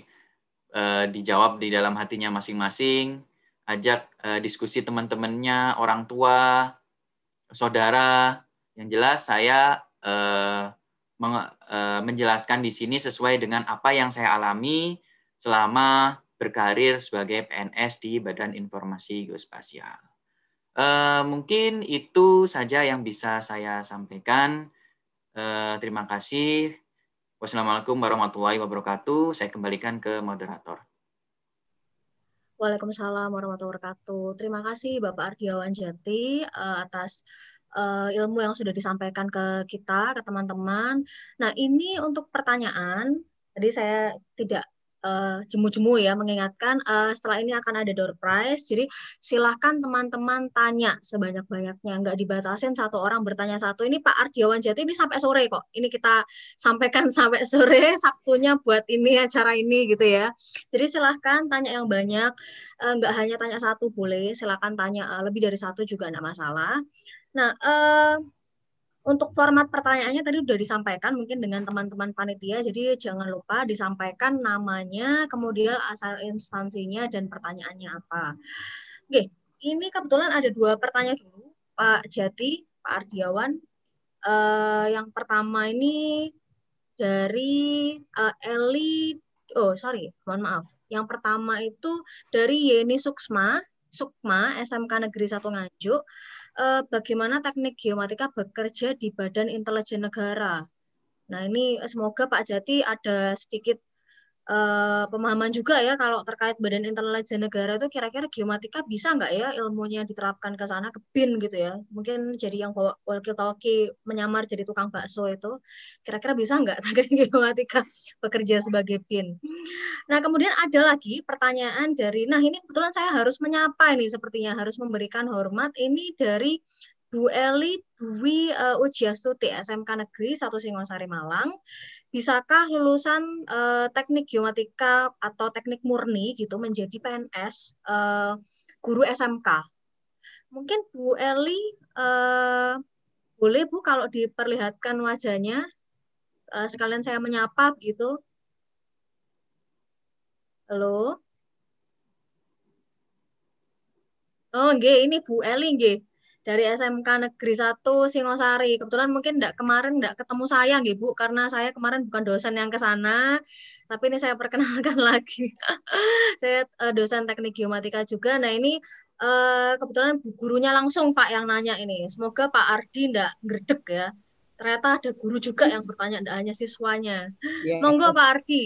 eh, dijawab di dalam hatinya masing-masing ajak eh, diskusi teman-temannya, orang tua, saudara, yang jelas saya uh, menjelaskan di sini sesuai dengan apa yang saya alami selama berkarir sebagai PNS di Badan Informasi Geospasial. Uh, mungkin itu saja yang bisa saya sampaikan. Uh, terima kasih. Wassalamualaikum warahmatullahi wabarakatuh. Saya kembalikan ke moderator. Waalaikumsalam warahmatullahi wabarakatuh. Terima kasih Bapak Ardiawan Jati atas uh, ilmu yang sudah disampaikan ke kita, ke teman-teman. Nah, ini untuk pertanyaan, tadi saya tidak eh, jemu-jemu uh, ya mengingatkan uh, setelah ini akan ada door prize jadi silahkan teman-teman tanya sebanyak-banyaknya nggak dibatasin satu orang bertanya satu ini Pak Ardiawan Jati ini sampai sore kok ini kita sampaikan *laughs* sampai sore Sabtunya buat ini acara ini gitu ya jadi silahkan tanya yang banyak uh, nggak hanya tanya satu boleh silahkan tanya uh, lebih dari satu juga nggak masalah Nah, uh, untuk format pertanyaannya tadi sudah disampaikan mungkin dengan teman-teman panitia, jadi jangan lupa disampaikan namanya, kemudian asal instansinya dan pertanyaannya apa. Oke, ini kebetulan ada dua pertanyaan dulu, Pak Jati, Pak Ardiawan. Uh, yang pertama ini dari uh, Eli, oh sorry, mohon maaf. Yang pertama itu dari Yeni Suksma, Sukma, SMK Negeri Satu Nganjuk eh, bagaimana teknik geomatika bekerja di Badan Intelijen Negara. Nah, ini semoga Pak Jati ada sedikit uh, pemahaman juga ya kalau terkait Badan Intelijen Negara itu kira-kira geomatika bisa nggak ya ilmunya diterapkan ke sana ke BIN gitu ya. Mungkin jadi yang walkie-talkie menyamar jadi tukang bakso itu kira-kira bisa nggak *laughs* Tagar Geomatika bekerja sebagai BIN. Nah, kemudian ada lagi pertanyaan dari nah ini kebetulan saya harus menyapa ini sepertinya harus memberikan hormat ini dari Bu Eli Dwi uh, eh, Ujiastuti SMK Negeri 1 Singosari Malang bisakah lulusan uh, teknik geomatika atau teknik murni gitu menjadi PNS uh, eh, guru SMK? Mungkin Bu Eli uh, boleh Bu kalau diperlihatkan wajahnya uh, sekalian saya menyapa gitu. Halo. Oh, nge, ini Bu Eli nggih dari SMK Negeri 1 Singosari. Kebetulan mungkin enggak kemarin enggak ketemu saya nggih Bu karena saya kemarin bukan dosen yang ke sana, tapi ini saya perkenalkan *laughs* lagi. saya uh, dosen teknik geomatika juga. Nah, ini uh, kebetulan bu gurunya langsung Pak yang nanya ini. Semoga Pak Ardi enggak gerdek ya. Ternyata ada guru juga yang bertanya enggak hanya siswanya. Yeah. Monggo iya. Pak Ardi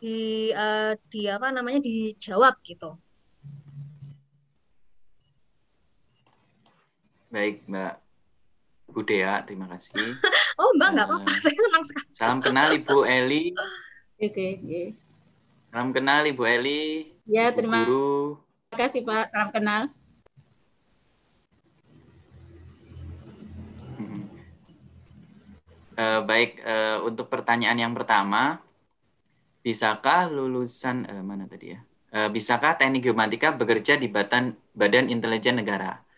di uh, di apa namanya dijawab gitu. Baik, Mbak Budea, terima kasih. *laughs* oh, Mbak nggak uh, apa-apa, eh, saya senang sekali. Salam kenal Ibu Eli. *laughs* Oke, okay, oke. Okay. Salam kenal Ibu Eli. Ya, Ibu terima Guru. Terima kasih Pak, salam kenal. Uh, baik, uh, untuk pertanyaan yang pertama, bisakah lulusan uh, mana tadi ya? Uh, bisakah teknik geomatika bekerja di badan Badan Intelijen Negara?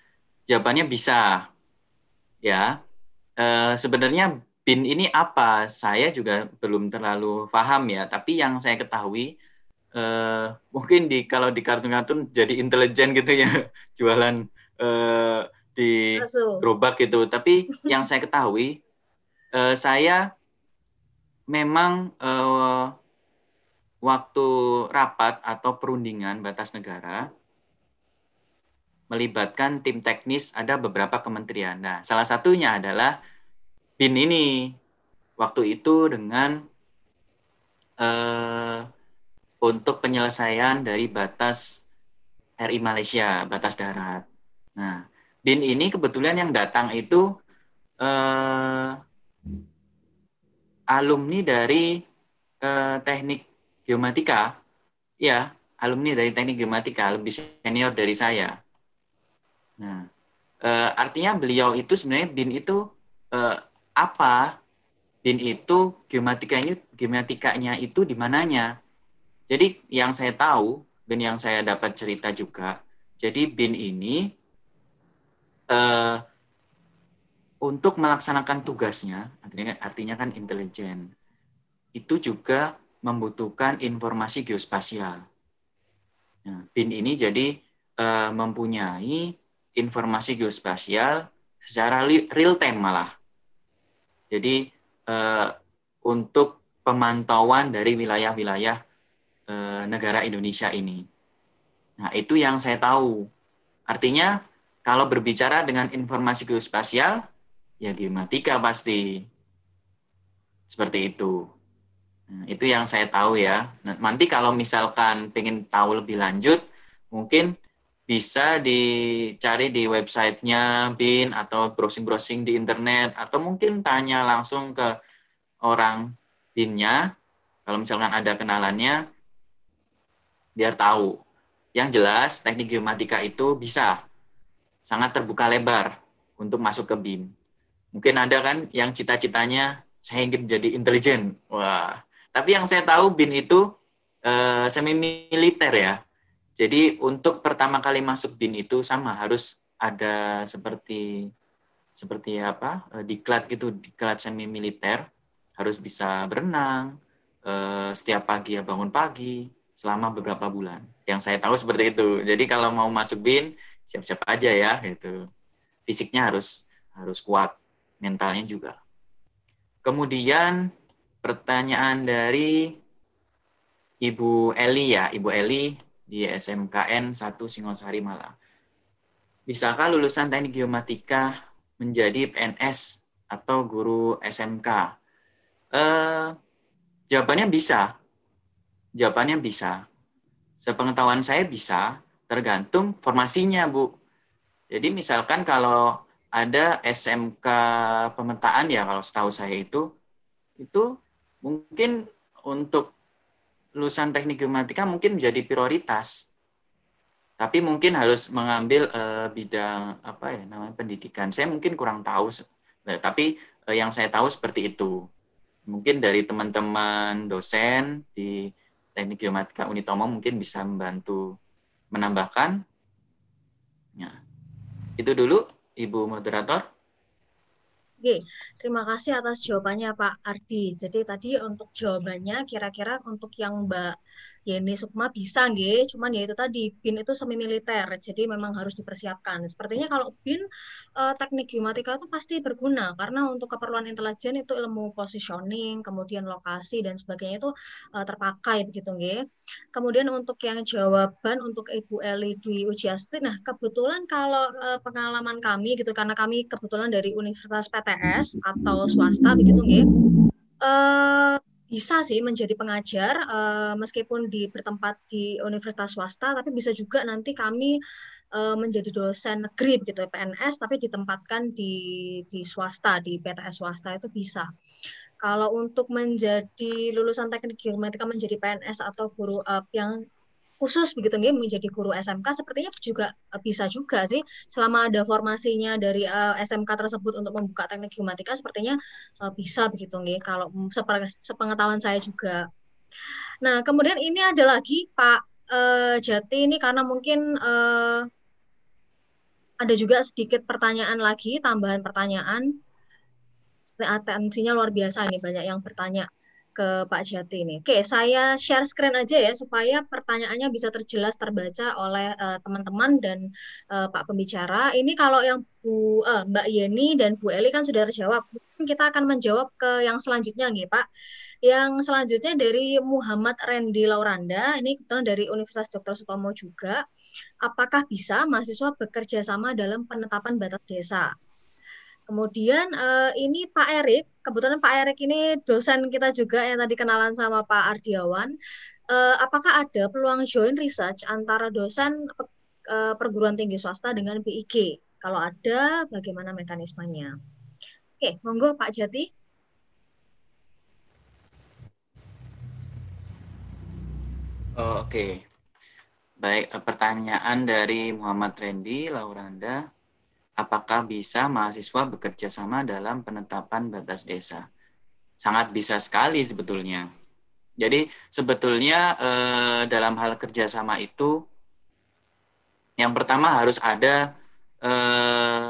Jawabannya bisa. Ya. E, sebenarnya BIN ini apa? Saya juga belum terlalu paham ya, tapi yang saya ketahui e, mungkin di kalau di kartun-kartun jadi intelijen gitu ya *laughs* jualan e, di gerobak gitu. Tapi *laughs* yang saya ketahui e, saya memang e, waktu rapat atau perundingan batas negara melibatkan tim teknis ada beberapa kementerian. Nah, salah satunya adalah BIN ini. Waktu itu dengan eh, untuk penyelesaian dari batas RI Malaysia, batas darat. Nah, BIN ini kebetulan yang datang itu eh, alumni dari eh, teknik geomatika, ya, alumni dari teknik geomatika, lebih senior dari saya Nah, uh, artinya beliau itu sebenarnya bin itu uh, apa? Bin itu geometrikanya geometrikanya itu di mananya? Jadi yang saya tahu dan yang saya dapat cerita juga, jadi bin ini uh, untuk melaksanakan tugasnya, artinya, artinya kan intelijen, itu juga membutuhkan informasi geospasial. Nah, BIN ini jadi e, mempunyai informasi geospasial secara real time malah. Jadi eh, untuk pemantauan dari wilayah-wilayah eh, negara Indonesia ini. Nah, itu yang saya tahu. Artinya kalau berbicara dengan informasi geospasial ya geomatika pasti. Seperti itu. Nah, itu yang saya tahu ya. Nanti kalau misalkan ingin tahu lebih lanjut, mungkin bisa dicari di websitenya BIN atau browsing-browsing di internet atau mungkin tanya langsung ke orang BIN-nya kalau misalkan ada kenalannya biar tahu. Yang jelas teknik geomatika itu bisa sangat terbuka lebar untuk masuk ke BIN. Mungkin ada kan yang cita-citanya saya ingin jadi intelijen. Wah, tapi yang saya tahu BIN itu eh, semi militer ya jadi untuk pertama kali masuk bin itu sama harus ada seperti seperti apa e, diklat gitu diklat semi militer harus bisa berenang e, setiap pagi ya bangun pagi selama beberapa bulan yang saya tahu seperti itu jadi kalau mau masuk bin siap-siap aja ya gitu fisiknya harus harus kuat mentalnya juga kemudian pertanyaan dari Ibu Eli ya Ibu Eli di SMKN 1 Singosari Malang. Bisakah lulusan teknik geomatika menjadi PNS atau guru SMK? Eh, jawabannya bisa. Jawabannya bisa. Sepengetahuan saya bisa, tergantung formasinya, Bu. Jadi misalkan kalau ada SMK pemetaan ya kalau setahu saya itu, itu mungkin untuk lulusan teknik geomatika mungkin menjadi prioritas tapi mungkin harus mengambil uh, bidang apa ya namanya pendidikan saya mungkin kurang tahu nah, tapi uh, yang saya tahu seperti itu mungkin dari teman-teman dosen di teknik geomatika Unitomo mungkin bisa membantu menambahkan ya itu dulu ibu moderator Oke, terima kasih atas jawabannya Pak Ardi. Jadi tadi untuk jawabannya kira-kira untuk yang Mbak ya ini Sukma bisa nggih, cuman ya itu tadi BIN itu semi militer, jadi memang harus dipersiapkan. Sepertinya kalau BIN eh, teknik geomatika itu pasti berguna karena untuk keperluan intelijen itu ilmu positioning, kemudian lokasi dan sebagainya itu eh, terpakai begitu nggih. Kemudian untuk yang jawaban untuk Ibu Eli Dwi Ujiastri, nah kebetulan kalau eh, pengalaman kami gitu karena kami kebetulan dari Universitas PTS atau swasta begitu nggih. Eh, uh, bisa sih menjadi pengajar uh, meskipun di bertempat di universitas swasta tapi bisa juga nanti kami uh, menjadi dosen negeri begitu ya, PNS tapi ditempatkan di di swasta di PTS swasta itu bisa kalau untuk menjadi lulusan teknik geomatika menjadi PNS atau guru uh, yang khusus begitu nih menjadi guru SMK sepertinya juga eh, bisa juga sih selama ada formasinya dari uh, eh, SMK tersebut untuk membuka teknik humatika sepertinya uh, bisa begitu nih kalau sepengetahuan saya juga. Nah kemudian ini ada lagi Pak uh, Jati ini karena mungkin uh, ada juga sedikit pertanyaan lagi tambahan pertanyaan atensinya luar biasa nih banyak yang bertanya ke Pak Jati ini. Oke, saya share screen aja ya supaya pertanyaannya bisa terjelas terbaca oleh eh, teman-teman uh, dan uh, Pak pembicara. Ini kalau yang Bu uh, Mbak Yeni dan Bu Eli kan sudah terjawab. Mungkin kita akan menjawab ke yang selanjutnya nih, Pak. Yang selanjutnya dari Muhammad Rendi Lauranda, ini kebetulan dari Universitas Dr. Sutomo juga. Apakah bisa mahasiswa bekerja sama dalam penetapan batas desa? Kemudian uh, ini Pak Erik, kebetulan Pak Erik ini dosen kita juga yang tadi kenalan sama Pak Ardiawan. Uh, apakah ada peluang join research antara dosen pe uh, perguruan tinggi swasta dengan PIG? Kalau ada, bagaimana mekanismenya? Oke, monggo Pak Jati. Oh, Oke, okay. baik pertanyaan dari Muhammad Rendi, Lauranda apakah bisa mahasiswa bekerja sama dalam penetapan batas desa? Sangat bisa sekali sebetulnya. Jadi sebetulnya eh, dalam hal kerjasama itu, yang pertama harus ada eh,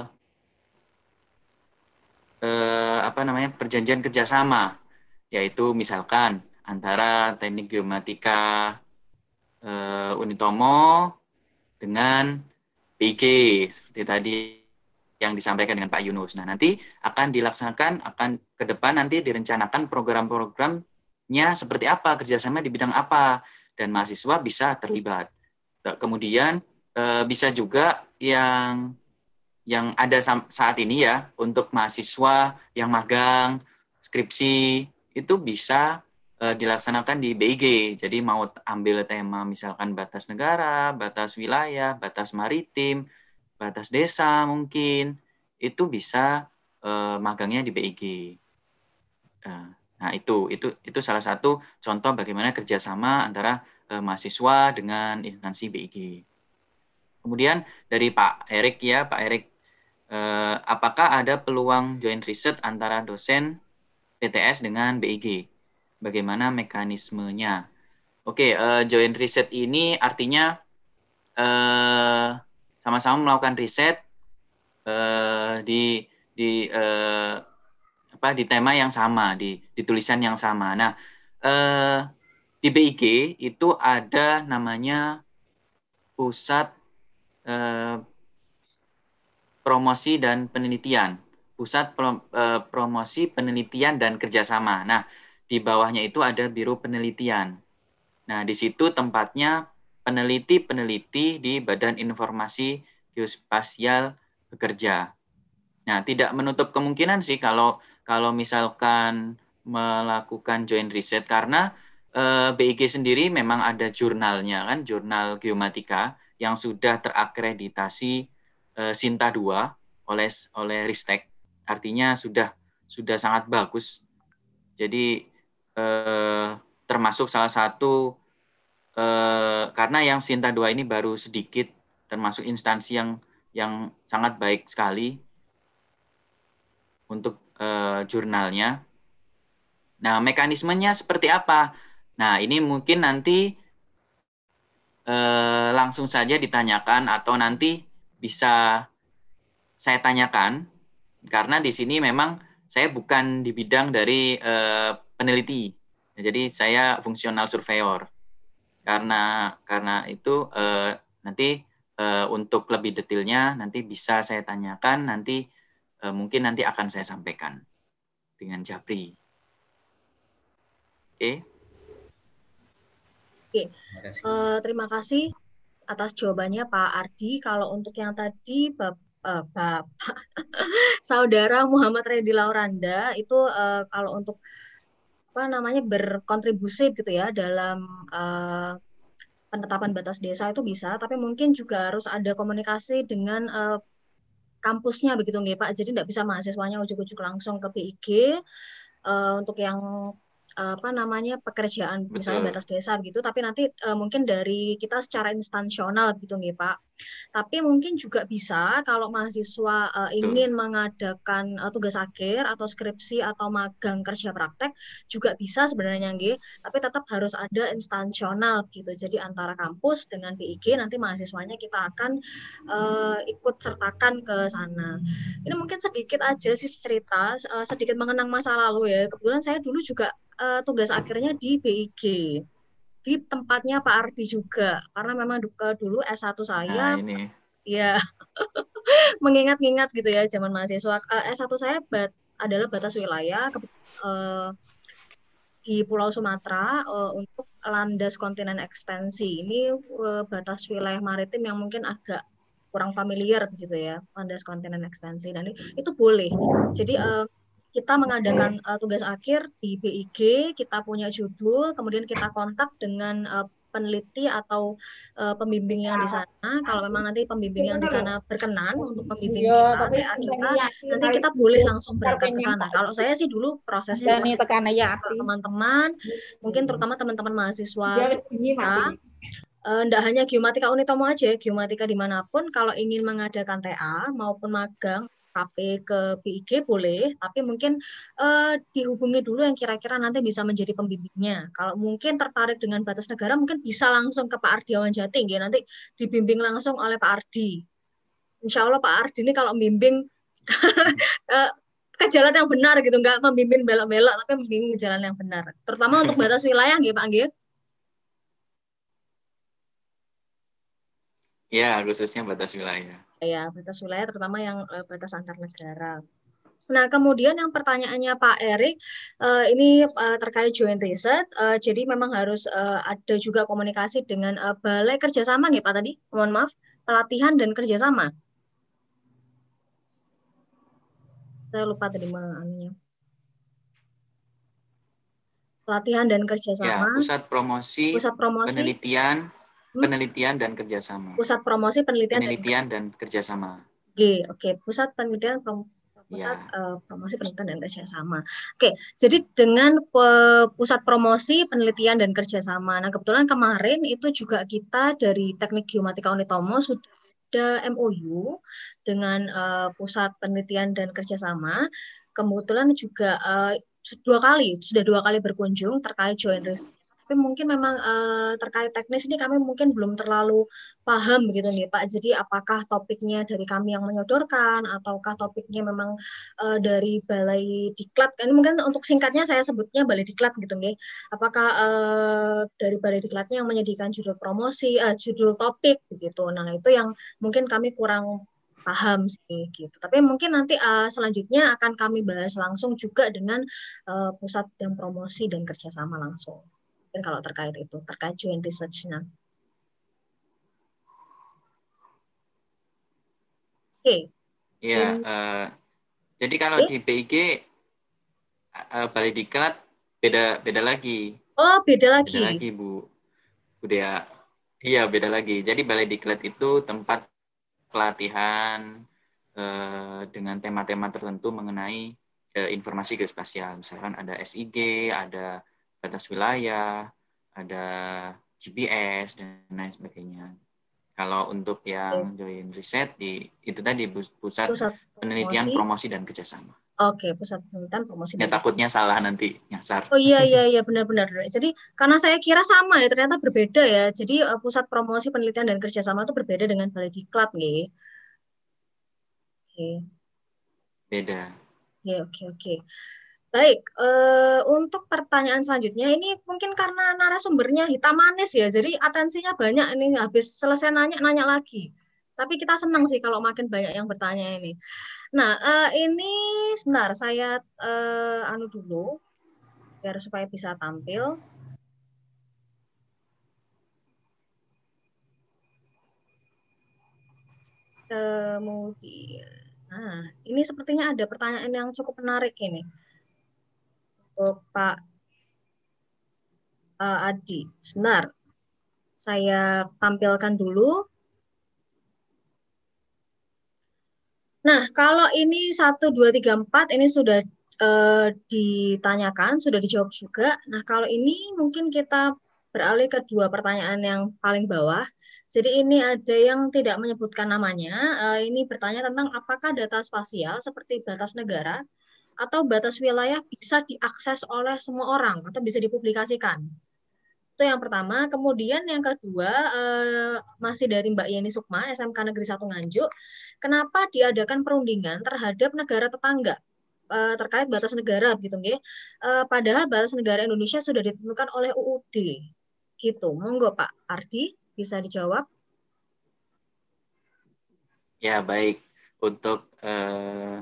eh, apa namanya perjanjian kerjasama, yaitu misalkan antara teknik geomatika eh, Unitomo dengan PG seperti tadi yang disampaikan dengan Pak Yunus. Nah, nanti akan dilaksanakan, akan ke depan nanti direncanakan program-programnya seperti apa, kerjasama di bidang apa, dan mahasiswa bisa terlibat. Kemudian eh, bisa juga yang yang ada saat ini ya untuk mahasiswa yang magang, skripsi itu bisa eh, dilaksanakan di BIG. Jadi mau ambil tema misalkan batas negara, batas wilayah, batas maritim, batas desa mungkin itu bisa uh, magangnya di BIG. Eh, nah itu itu itu salah satu contoh bagaimana kerjasama antara uh, mahasiswa dengan instansi BIG. Kemudian dari Pak Erik ya Pak Erik, uh, apakah ada peluang joint research antara dosen PTS dengan BIG? Bagaimana mekanismenya? Oke, uh, joint research ini artinya eh, sama-sama melakukan riset uh, di di uh, apa di tema yang sama di di tulisan yang sama. Nah uh, di BIG itu ada namanya pusat uh, promosi dan penelitian, pusat prom, uh, promosi penelitian dan kerjasama. Nah di bawahnya itu ada biro penelitian. Nah di situ tempatnya peneliti-peneliti di Badan Informasi Geospasial bekerja. Nah, tidak menutup kemungkinan sih kalau kalau misalkan melakukan joint riset karena eh, BIG sendiri memang ada jurnalnya kan, jurnal geomatika yang sudah terakreditasi eh, Sinta 2 oleh oleh Ristek. Artinya sudah sudah sangat bagus. Jadi eh, termasuk salah satu eh, karena yang Sinta dua ini baru sedikit dan masuk instansi yang yang sangat baik sekali untuk eh, jurnalnya. Nah, mekanismenya seperti apa? Nah, ini mungkin nanti eh, langsung saja ditanyakan atau nanti bisa saya tanyakan karena di sini memang saya bukan di bidang dari eh, peneliti. Jadi saya fungsional surveyor karena karena itu uh, nanti uh, untuk lebih detailnya nanti bisa saya tanyakan nanti uh, mungkin nanti akan saya sampaikan dengan Japri. Oke. Okay. Oke. Okay. Uh, terima kasih atas jawabannya Pak Ardi. Kalau untuk yang tadi Bapak, uh, Bapak *laughs* saudara Muhammad Redi Lauranda itu uh, kalau untuk apa namanya berkontribusi gitu ya dalam uh, penetapan batas desa itu bisa, tapi mungkin juga harus ada komunikasi dengan uh, kampusnya begitu nggih Pak. Jadi tidak bisa mahasiswanya ujuk-ujuk langsung ke PIG uh, eh, untuk yang apa namanya pekerjaan Betul. misalnya batas desa gitu, tapi nanti uh, mungkin dari kita secara instansional gitu nggih Pak. Tapi mungkin juga bisa kalau mahasiswa uh, ingin Tuh. mengadakan uh, tugas akhir atau skripsi atau magang kerja praktek juga bisa sebenarnya nggih, tapi tetap harus ada instansional gitu. Jadi antara kampus dengan PIG nanti mahasiswanya kita akan uh, ikut sertakan ke sana. Ini mungkin sedikit aja sih cerita uh, sedikit mengenang masa lalu ya. Kebetulan saya dulu juga uh, tugas akhirnya di BIG di tempatnya Pak Ardi juga karena memang duka eh, dulu S1 saya nah, ini. ya *laughs* mengingat-ingat gitu ya zaman mahasiswa uh, eh, S1 saya bat, adalah batas wilayah ke, uh, eh, di Pulau Sumatera uh, untuk landas kontinen ekstensi ini uh, batas wilayah maritim yang mungkin agak kurang familiar gitu ya landas kontinen ekstensi dan itu boleh jadi uh, kita mengadakan uh, tugas akhir di BIG, kita punya judul, kemudian kita kontak dengan uh, peneliti atau uh, pembimbing yang di sana. Kalau memang nanti pembimbing yang di sana berkenan untuk pembimbing iya, kita, ya, kita, nanti kita boleh langsung berangkat ke sana. Kalau saya sih dulu prosesnya ya, teman-teman, mungkin terutama teman-teman mahasiswa kita, tidak uh, hanya geomatika Unitomo aja, geomatika dimanapun, kalau ingin mengadakan TA maupun magang KP ke PIG boleh, tapi mungkin eh, dihubungi dulu yang kira-kira nanti bisa menjadi pembimbingnya. Kalau mungkin tertarik dengan batas negara, mungkin bisa langsung ke Pak Ardiawan Jating ya nanti dibimbing langsung oleh Pak Ardi. Insya Allah Pak Ardi ini kalau membimbing *laughs* eh, ke jalan yang benar gitu, nggak membimbing belok-belok, tapi membimbing jalan yang benar. Terutama untuk batas wilayah, gitu Pak Anggir. Ya, khususnya batas wilayah. Ya, batas wilayah terutama yang eh, batas antar negara. Nah, kemudian yang pertanyaannya Pak Erik, eh, ini eh, terkait joint riset, jadi memang harus ada juga komunikasi dengan uh, balai kerjasama nih Pak tadi? Mohon maaf, pelatihan dan kerjasama. Saya lupa tadi anunya. Pelatihan dan kerjasama. Ya, pusat promosi, pusat promosi penelitian, Hmm. penelitian dan kerjasama. Pusat promosi penelitian, penelitian dan, dan kerjasama. G, oke. Okay. Pusat penelitian prom, pusat ya. uh, promosi penelitian dan kerjasama. Oke, okay. jadi dengan pe pusat promosi penelitian dan kerjasama. Nah kebetulan kemarin itu juga kita dari teknik geomatika Unitomo sudah ada MOU dengan uh, pusat penelitian dan kerjasama. Kebetulan juga uh, dua kali sudah dua kali berkunjung terkait joint research tapi mungkin memang uh, terkait teknis ini kami mungkin belum terlalu paham begitu nih Pak. Jadi apakah topiknya dari kami yang menyodorkan ataukah topiknya memang uh, dari Balai Diklat? Ini mungkin untuk singkatnya saya sebutnya Balai Diklat gitu nih. Apakah uh, dari Balai Diklatnya yang menyediakan judul promosi, uh, judul topik begitu. Nah, itu yang mungkin kami kurang paham sih gitu. Tapi mungkin nanti uh, selanjutnya akan kami bahas langsung juga dengan uh, pusat yang promosi dan kerjasama langsung mungkin kalau terkait itu terkait joint researchnya. Oke. Okay. Iya. Uh, jadi kalau okay. di BIG uh, eh, eh, balai diklat beda beda lagi. Oh beda lagi. Beda lagi Bu. Bu Dea. Iya beda lagi. Jadi balai diklat itu tempat pelatihan uh, dengan tema-tema tertentu mengenai uh, informasi geospasial. Misalkan ada SIG, ada batas wilayah, ada GPS dan lain sebagainya. Kalau untuk yang join riset di itu tadi pusat, pusat penelitian promosi. dan kerjasama. Oke, pusat penelitian promosi. Ya takutnya salah nanti nyasar. Oh iya iya iya *laughs* benar-benar. Jadi karena saya kira sama ya ternyata berbeda ya. Jadi eh, pusat promosi penelitian dan kerjasama itu berbeda dengan balai diklat nih. Oke. Beda. Ya oke oke. Baik, uh, untuk pertanyaan selanjutnya ini mungkin karena narasumbernya hitam manis ya, jadi atensinya banyak ini habis selesai nanya nanya lagi. Tapi kita senang sih kalau makin banyak yang bertanya ini. Nah, uh, ini sebentar saya uh, anu dulu biar supaya bisa tampil. Kemudian, nah ini sepertinya ada pertanyaan yang cukup menarik ini untuk Pak uh, Adi. Sebentar, saya tampilkan dulu. Nah, kalau ini 1, 2, 3, 4 ini sudah uh, ditanyakan, sudah dijawab juga. Nah, kalau ini mungkin kita beralih ke dua pertanyaan yang paling bawah. Jadi ini ada yang tidak menyebutkan namanya. Eh, ini bertanya tentang apakah data spasial seperti batas negara atau batas wilayah bisa diakses oleh semua orang atau bisa dipublikasikan. Itu yang pertama. Kemudian yang kedua, eh, masih dari Mbak Yeni Sukma, SMK Negeri 1 Nganjuk, kenapa diadakan perundingan terhadap negara tetangga? Eh, terkait batas negara gitu nggih. Eh, padahal batas negara Indonesia sudah ditentukan oleh UUD. Gitu. Monggo Pak Ardi bisa dijawab. Ya, baik. Untuk eh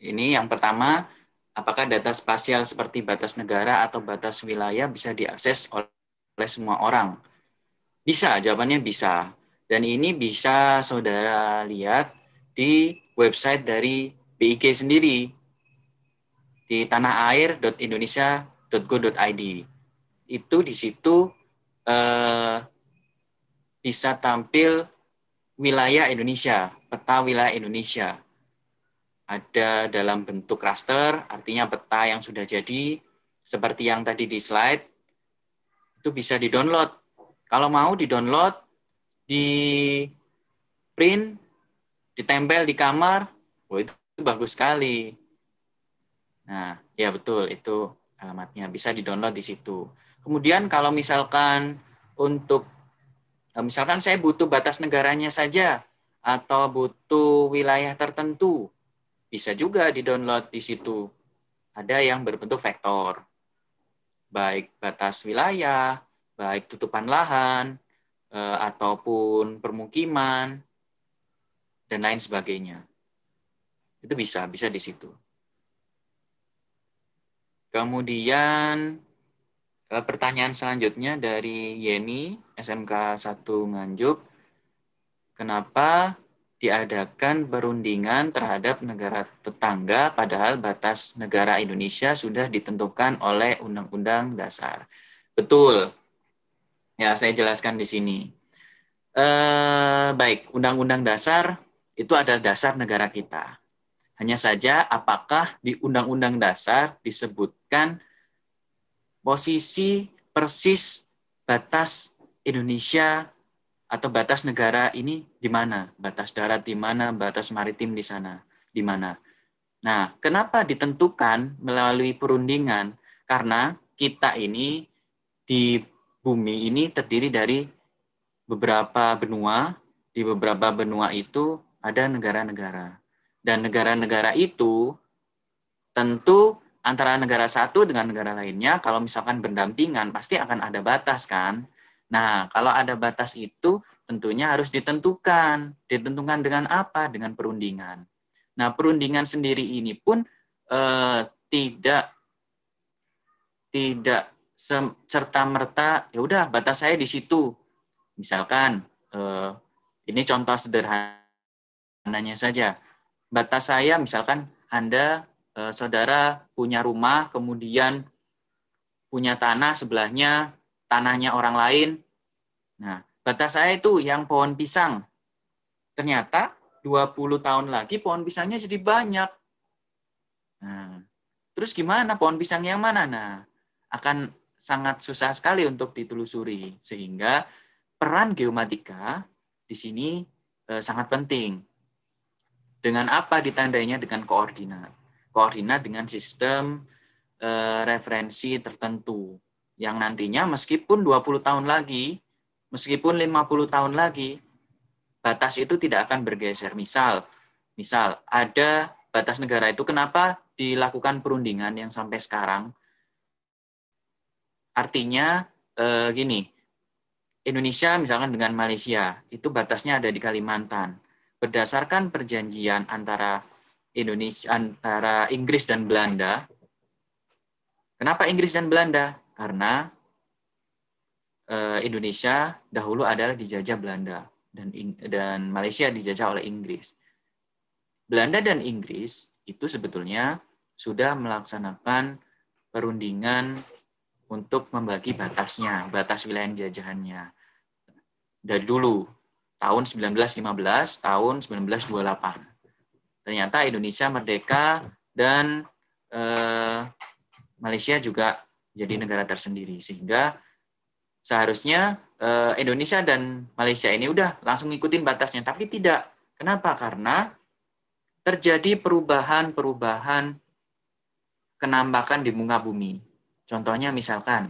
ini yang pertama, apakah data spasial seperti batas negara atau batas wilayah bisa diakses oleh semua orang? Bisa, jawabannya bisa. Dan ini bisa saudara lihat di website dari BIG sendiri di tanahair.indonesia.go.id. Itu di situ eh, bisa tampil wilayah Indonesia, peta wilayah Indonesia ada dalam bentuk raster, artinya peta yang sudah jadi, seperti yang tadi di slide, itu bisa di-download. Kalau mau di-download, di-print, ditempel di kamar, itu bagus sekali. Nah, ya betul, itu alamatnya. Bisa di-download di situ. Kemudian kalau misalkan untuk, eh, misalkan saya butuh batas negaranya saja, atau butuh wilayah tertentu, bisa juga di-download di situ. Ada yang berbentuk vektor, baik batas wilayah, baik tutupan lahan, eh, ataupun permukiman, dan lain sebagainya. Itu bisa, bisa di situ. Kemudian eh, pertanyaan selanjutnya dari Yeni, SMK 1 Nganjuk. Kenapa diadakan berundingan terhadap negara tetangga padahal batas negara Indonesia sudah ditentukan oleh Undang-Undang Dasar. Betul. Ya, saya jelaskan di sini. Eh, baik, Undang-Undang Dasar itu adalah dasar negara kita. Hanya saja apakah di Undang-Undang Dasar disebutkan posisi persis batas Indonesia atau batas negara ini di mana, batas darat di mana, batas maritim di sana, di mana. Nah, kenapa ditentukan melalui perundingan? Karena kita ini di bumi ini terdiri dari beberapa benua, di beberapa benua itu ada negara-negara. Dan negara-negara itu tentu antara negara satu dengan negara lainnya, kalau misalkan berdampingan, pasti akan ada batas kan. Nah, kalau ada batas itu tentunya harus ditentukan. Ditentukan dengan apa? Dengan perundingan. Nah, perundingan sendiri ini pun eh, tidak tidak serta merta ya udah batas saya di situ. Misalkan eh, ini contoh sederhananya saja. Batas saya misalkan Anda eh, saudara punya rumah kemudian punya tanah sebelahnya tanahnya orang lain. Nah, batas saya itu yang pohon pisang. Ternyata 20 tahun lagi pohon pisangnya jadi banyak. Nah, terus gimana pohon pisang yang mana? Nah, akan sangat susah sekali untuk ditelusuri. Sehingga peran geomatika di sini e, sangat penting. Dengan apa ditandainya dengan koordinat? Koordinat dengan sistem e, referensi tertentu yang nantinya meskipun 20 tahun lagi, meskipun 50 tahun lagi, batas itu tidak akan bergeser. Misal, misal ada batas negara itu kenapa dilakukan perundingan yang sampai sekarang? Artinya eh, gini, Indonesia misalkan dengan Malaysia, itu batasnya ada di Kalimantan. Berdasarkan perjanjian antara Indonesia antara Inggris dan Belanda. Kenapa Inggris dan Belanda? karena eh, Indonesia dahulu adalah dijajah Belanda dan dan Malaysia dijajah oleh Inggris. Belanda dan Inggris itu sebetulnya sudah melaksanakan perundingan untuk membagi batasnya, batas wilayah jajahannya. Dari dulu, tahun 1915, tahun 1928. Ternyata Indonesia merdeka dan eh, Malaysia juga jadi negara tersendiri sehingga seharusnya eh, Indonesia dan Malaysia ini udah langsung ngikutin batasnya tapi tidak kenapa karena terjadi perubahan-perubahan kenambakan di muka bumi contohnya misalkan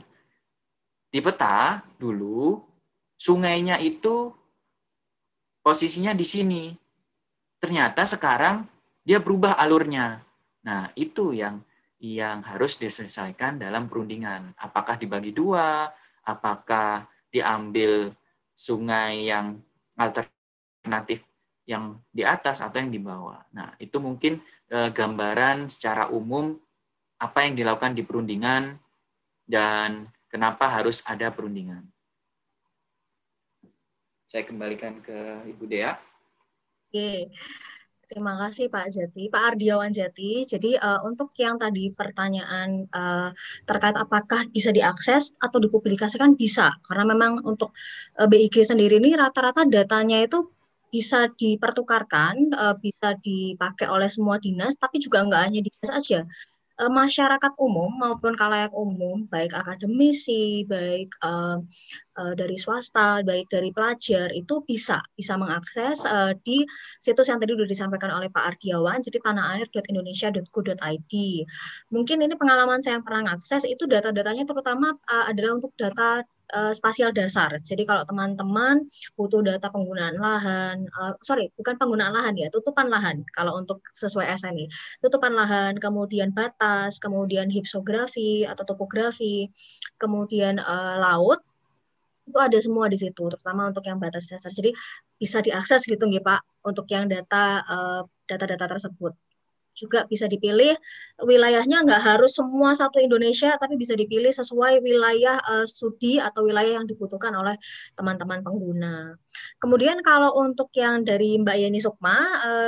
di peta dulu sungainya itu posisinya di sini ternyata sekarang dia berubah alurnya nah itu yang yang harus diselesaikan dalam perundingan. Apakah dibagi dua, apakah diambil sungai yang alternatif yang di atas atau yang di bawah. Nah, itu mungkin eh, gambaran secara umum apa yang dilakukan di perundingan dan kenapa harus ada perundingan. Saya kembalikan ke Ibu Dea. Oke. Terima kasih Pak Jati, Pak Ardiawan Jati. Jadi uh, untuk yang tadi pertanyaan uh, terkait apakah bisa diakses atau dipublikasikan bisa, karena memang untuk uh, eh, BIG sendiri ini rata-rata datanya itu bisa dipertukarkan, uh, bisa dipakai oleh semua dinas, tapi juga nggak hanya dinas aja. Eh, masyarakat umum maupun kalayak umum, baik akademisi, baik uh, uh, dari swasta, baik dari pelajar itu bisa bisa mengakses uh, di situs yang tadi sudah disampaikan oleh Pak Ardiawan, jadi tanahair.indonesia.go.id Mungkin ini pengalaman saya yang pernah mengakses itu data-datanya terutama uh, adalah untuk data Eh, spasial dasar. Jadi kalau teman-teman butuh data penggunaan lahan, uh, sorry bukan penggunaan lahan ya, tutupan lahan kalau untuk sesuai SNI, tutupan lahan, kemudian batas, kemudian hipsografi atau topografi, kemudian uh, laut itu ada semua di situ, terutama untuk yang batas dasar. Jadi bisa diakses gitu nggih Pak untuk yang data data-data uh, tersebut juga bisa dipilih wilayahnya nggak harus semua satu Indonesia tapi bisa dipilih sesuai wilayah uh, studi atau wilayah yang dibutuhkan oleh teman-teman pengguna. Kemudian kalau untuk yang dari Mbak Yeni Sukma uh,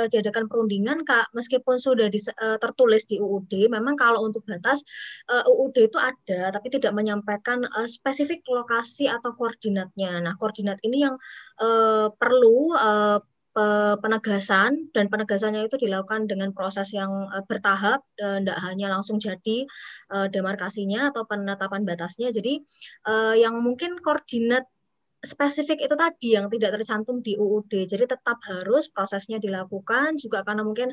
diadakan perundingan Kak meskipun sudah di, uh, eh, tertulis di UUD memang kalau untuk batas uh, UUD itu ada tapi tidak menyampaikan uh, spesifik lokasi atau koordinatnya. Nah, koordinat ini yang uh, perlu uh, Eh, penegasan dan penegasannya itu dilakukan dengan proses yang eh, bertahap dan eh, tidak hanya langsung jadi demarkasinya atau penetapan batasnya jadi yang mungkin koordinat spesifik itu tadi yang tidak tercantum di UUD. Jadi tetap harus prosesnya dilakukan juga karena mungkin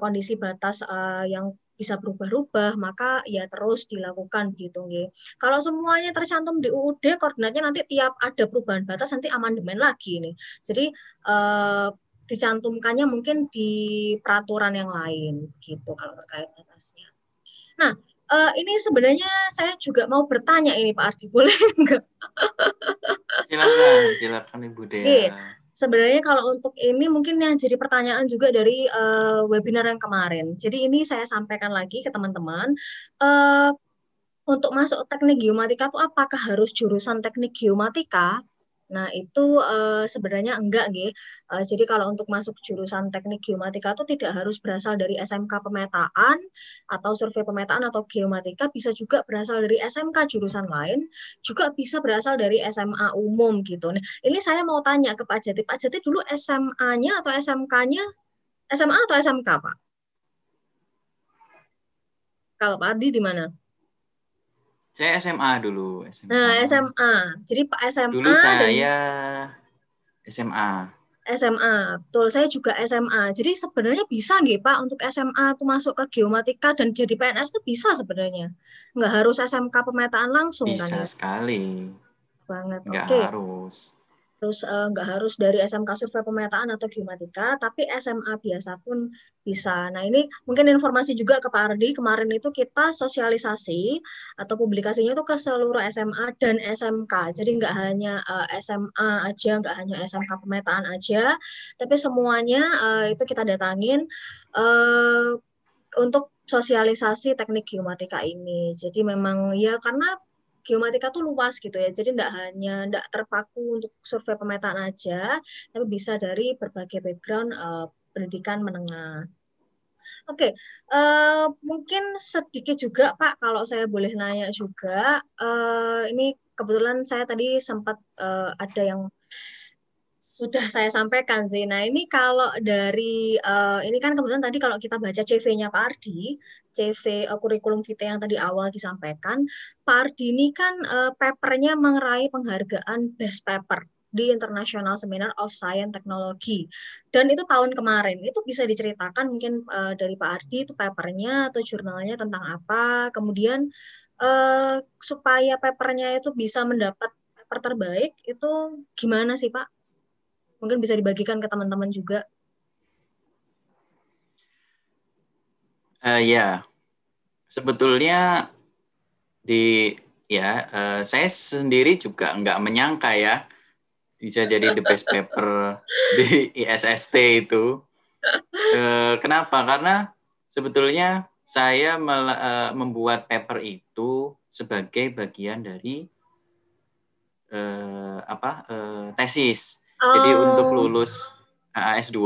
kondisi batas yang bisa berubah-ubah maka ya terus dilakukan gitu nggih. Kalau semuanya tercantum di UUD koordinatnya nanti tiap ada perubahan batas nanti amandemen lagi nih. Jadi eh, dicantumkannya mungkin di peraturan yang lain gitu kalau terkait batasnya. Nah, eh, ini sebenarnya saya juga mau bertanya ini Pak Ardi, boleh enggak? *laughs* silakan, silakan Ibu Dea. Iya sebenarnya kalau untuk ini mungkin yang jadi pertanyaan juga dari uh, webinar yang kemarin. Jadi ini saya sampaikan lagi ke teman-teman. Uh, untuk masuk teknik geomatika itu apakah harus jurusan teknik geomatika Nah, itu uh, sebenarnya enggak, gitu Uh, jadi kalau untuk masuk jurusan teknik geomatika itu tidak harus berasal dari SMK pemetaan atau survei pemetaan atau geomatika, bisa juga berasal dari SMK jurusan lain, juga bisa berasal dari SMA umum gitu. Nah, ini saya mau tanya ke Pak Jati, Pak Jati dulu SMA-nya atau SMK-nya, SMA atau SMK, Pak? Kalau Pak Ardi di mana? Saya SMA dulu. SMA. Nah SMA, jadi Pak SMA. Dulu saya dan... SMA. SMA, betul. Saya juga SMA. Jadi sebenarnya bisa nggih Pak untuk SMA itu masuk ke geomatika dan jadi PNS itu bisa sebenarnya. Nggak harus SMK pemetaan langsung bisa kan? Bisa ya? sekali. Banget. Nggak okay. harus terus eh, nggak uh, harus dari SMK survei pemetaan atau geomatika, tapi SMA biasa pun bisa. Nah ini mungkin informasi juga ke Pak Ardi, kemarin itu kita sosialisasi atau publikasinya itu ke seluruh SMA dan SMK, jadi nggak hanya uh, eh, SMA aja, nggak hanya SMK pemetaan aja, tapi semuanya uh, itu kita datangin uh, untuk sosialisasi teknik geomatika ini. Jadi memang ya karena geomatika tuh luas gitu ya. Jadi tidak hanya tidak terpaku untuk survei pemetaan aja, tapi bisa dari berbagai background uh, pendidikan menengah. Oke, okay. uh, eh, mungkin sedikit juga Pak, kalau saya boleh nanya juga, uh, ini kebetulan saya tadi sempat uh, ada yang sudah *laughs* saya sampaikan sih. Nah ini kalau dari uh, ini kan kebetulan tadi kalau kita baca CV-nya Pak Ardi, CC uh, eh, kurikulum vitae yang tadi awal disampaikan, Pak Ardini ini kan uh, papernya meraih penghargaan best paper di International Seminar of Science Technology dan itu tahun kemarin itu bisa diceritakan mungkin uh, dari Pak Ardi itu papernya atau jurnalnya tentang apa kemudian uh, supaya papernya itu bisa mendapat paper terbaik itu gimana sih Pak mungkin bisa dibagikan ke teman-teman juga Uh, ya, sebetulnya di ya uh, saya sendiri juga nggak menyangka ya bisa jadi the best paper *laughs* di ISST itu. Uh, kenapa? Karena sebetulnya saya uh, membuat paper itu sebagai bagian dari uh, apa uh, tesis. Oh. Jadi untuk oh. lulus AS2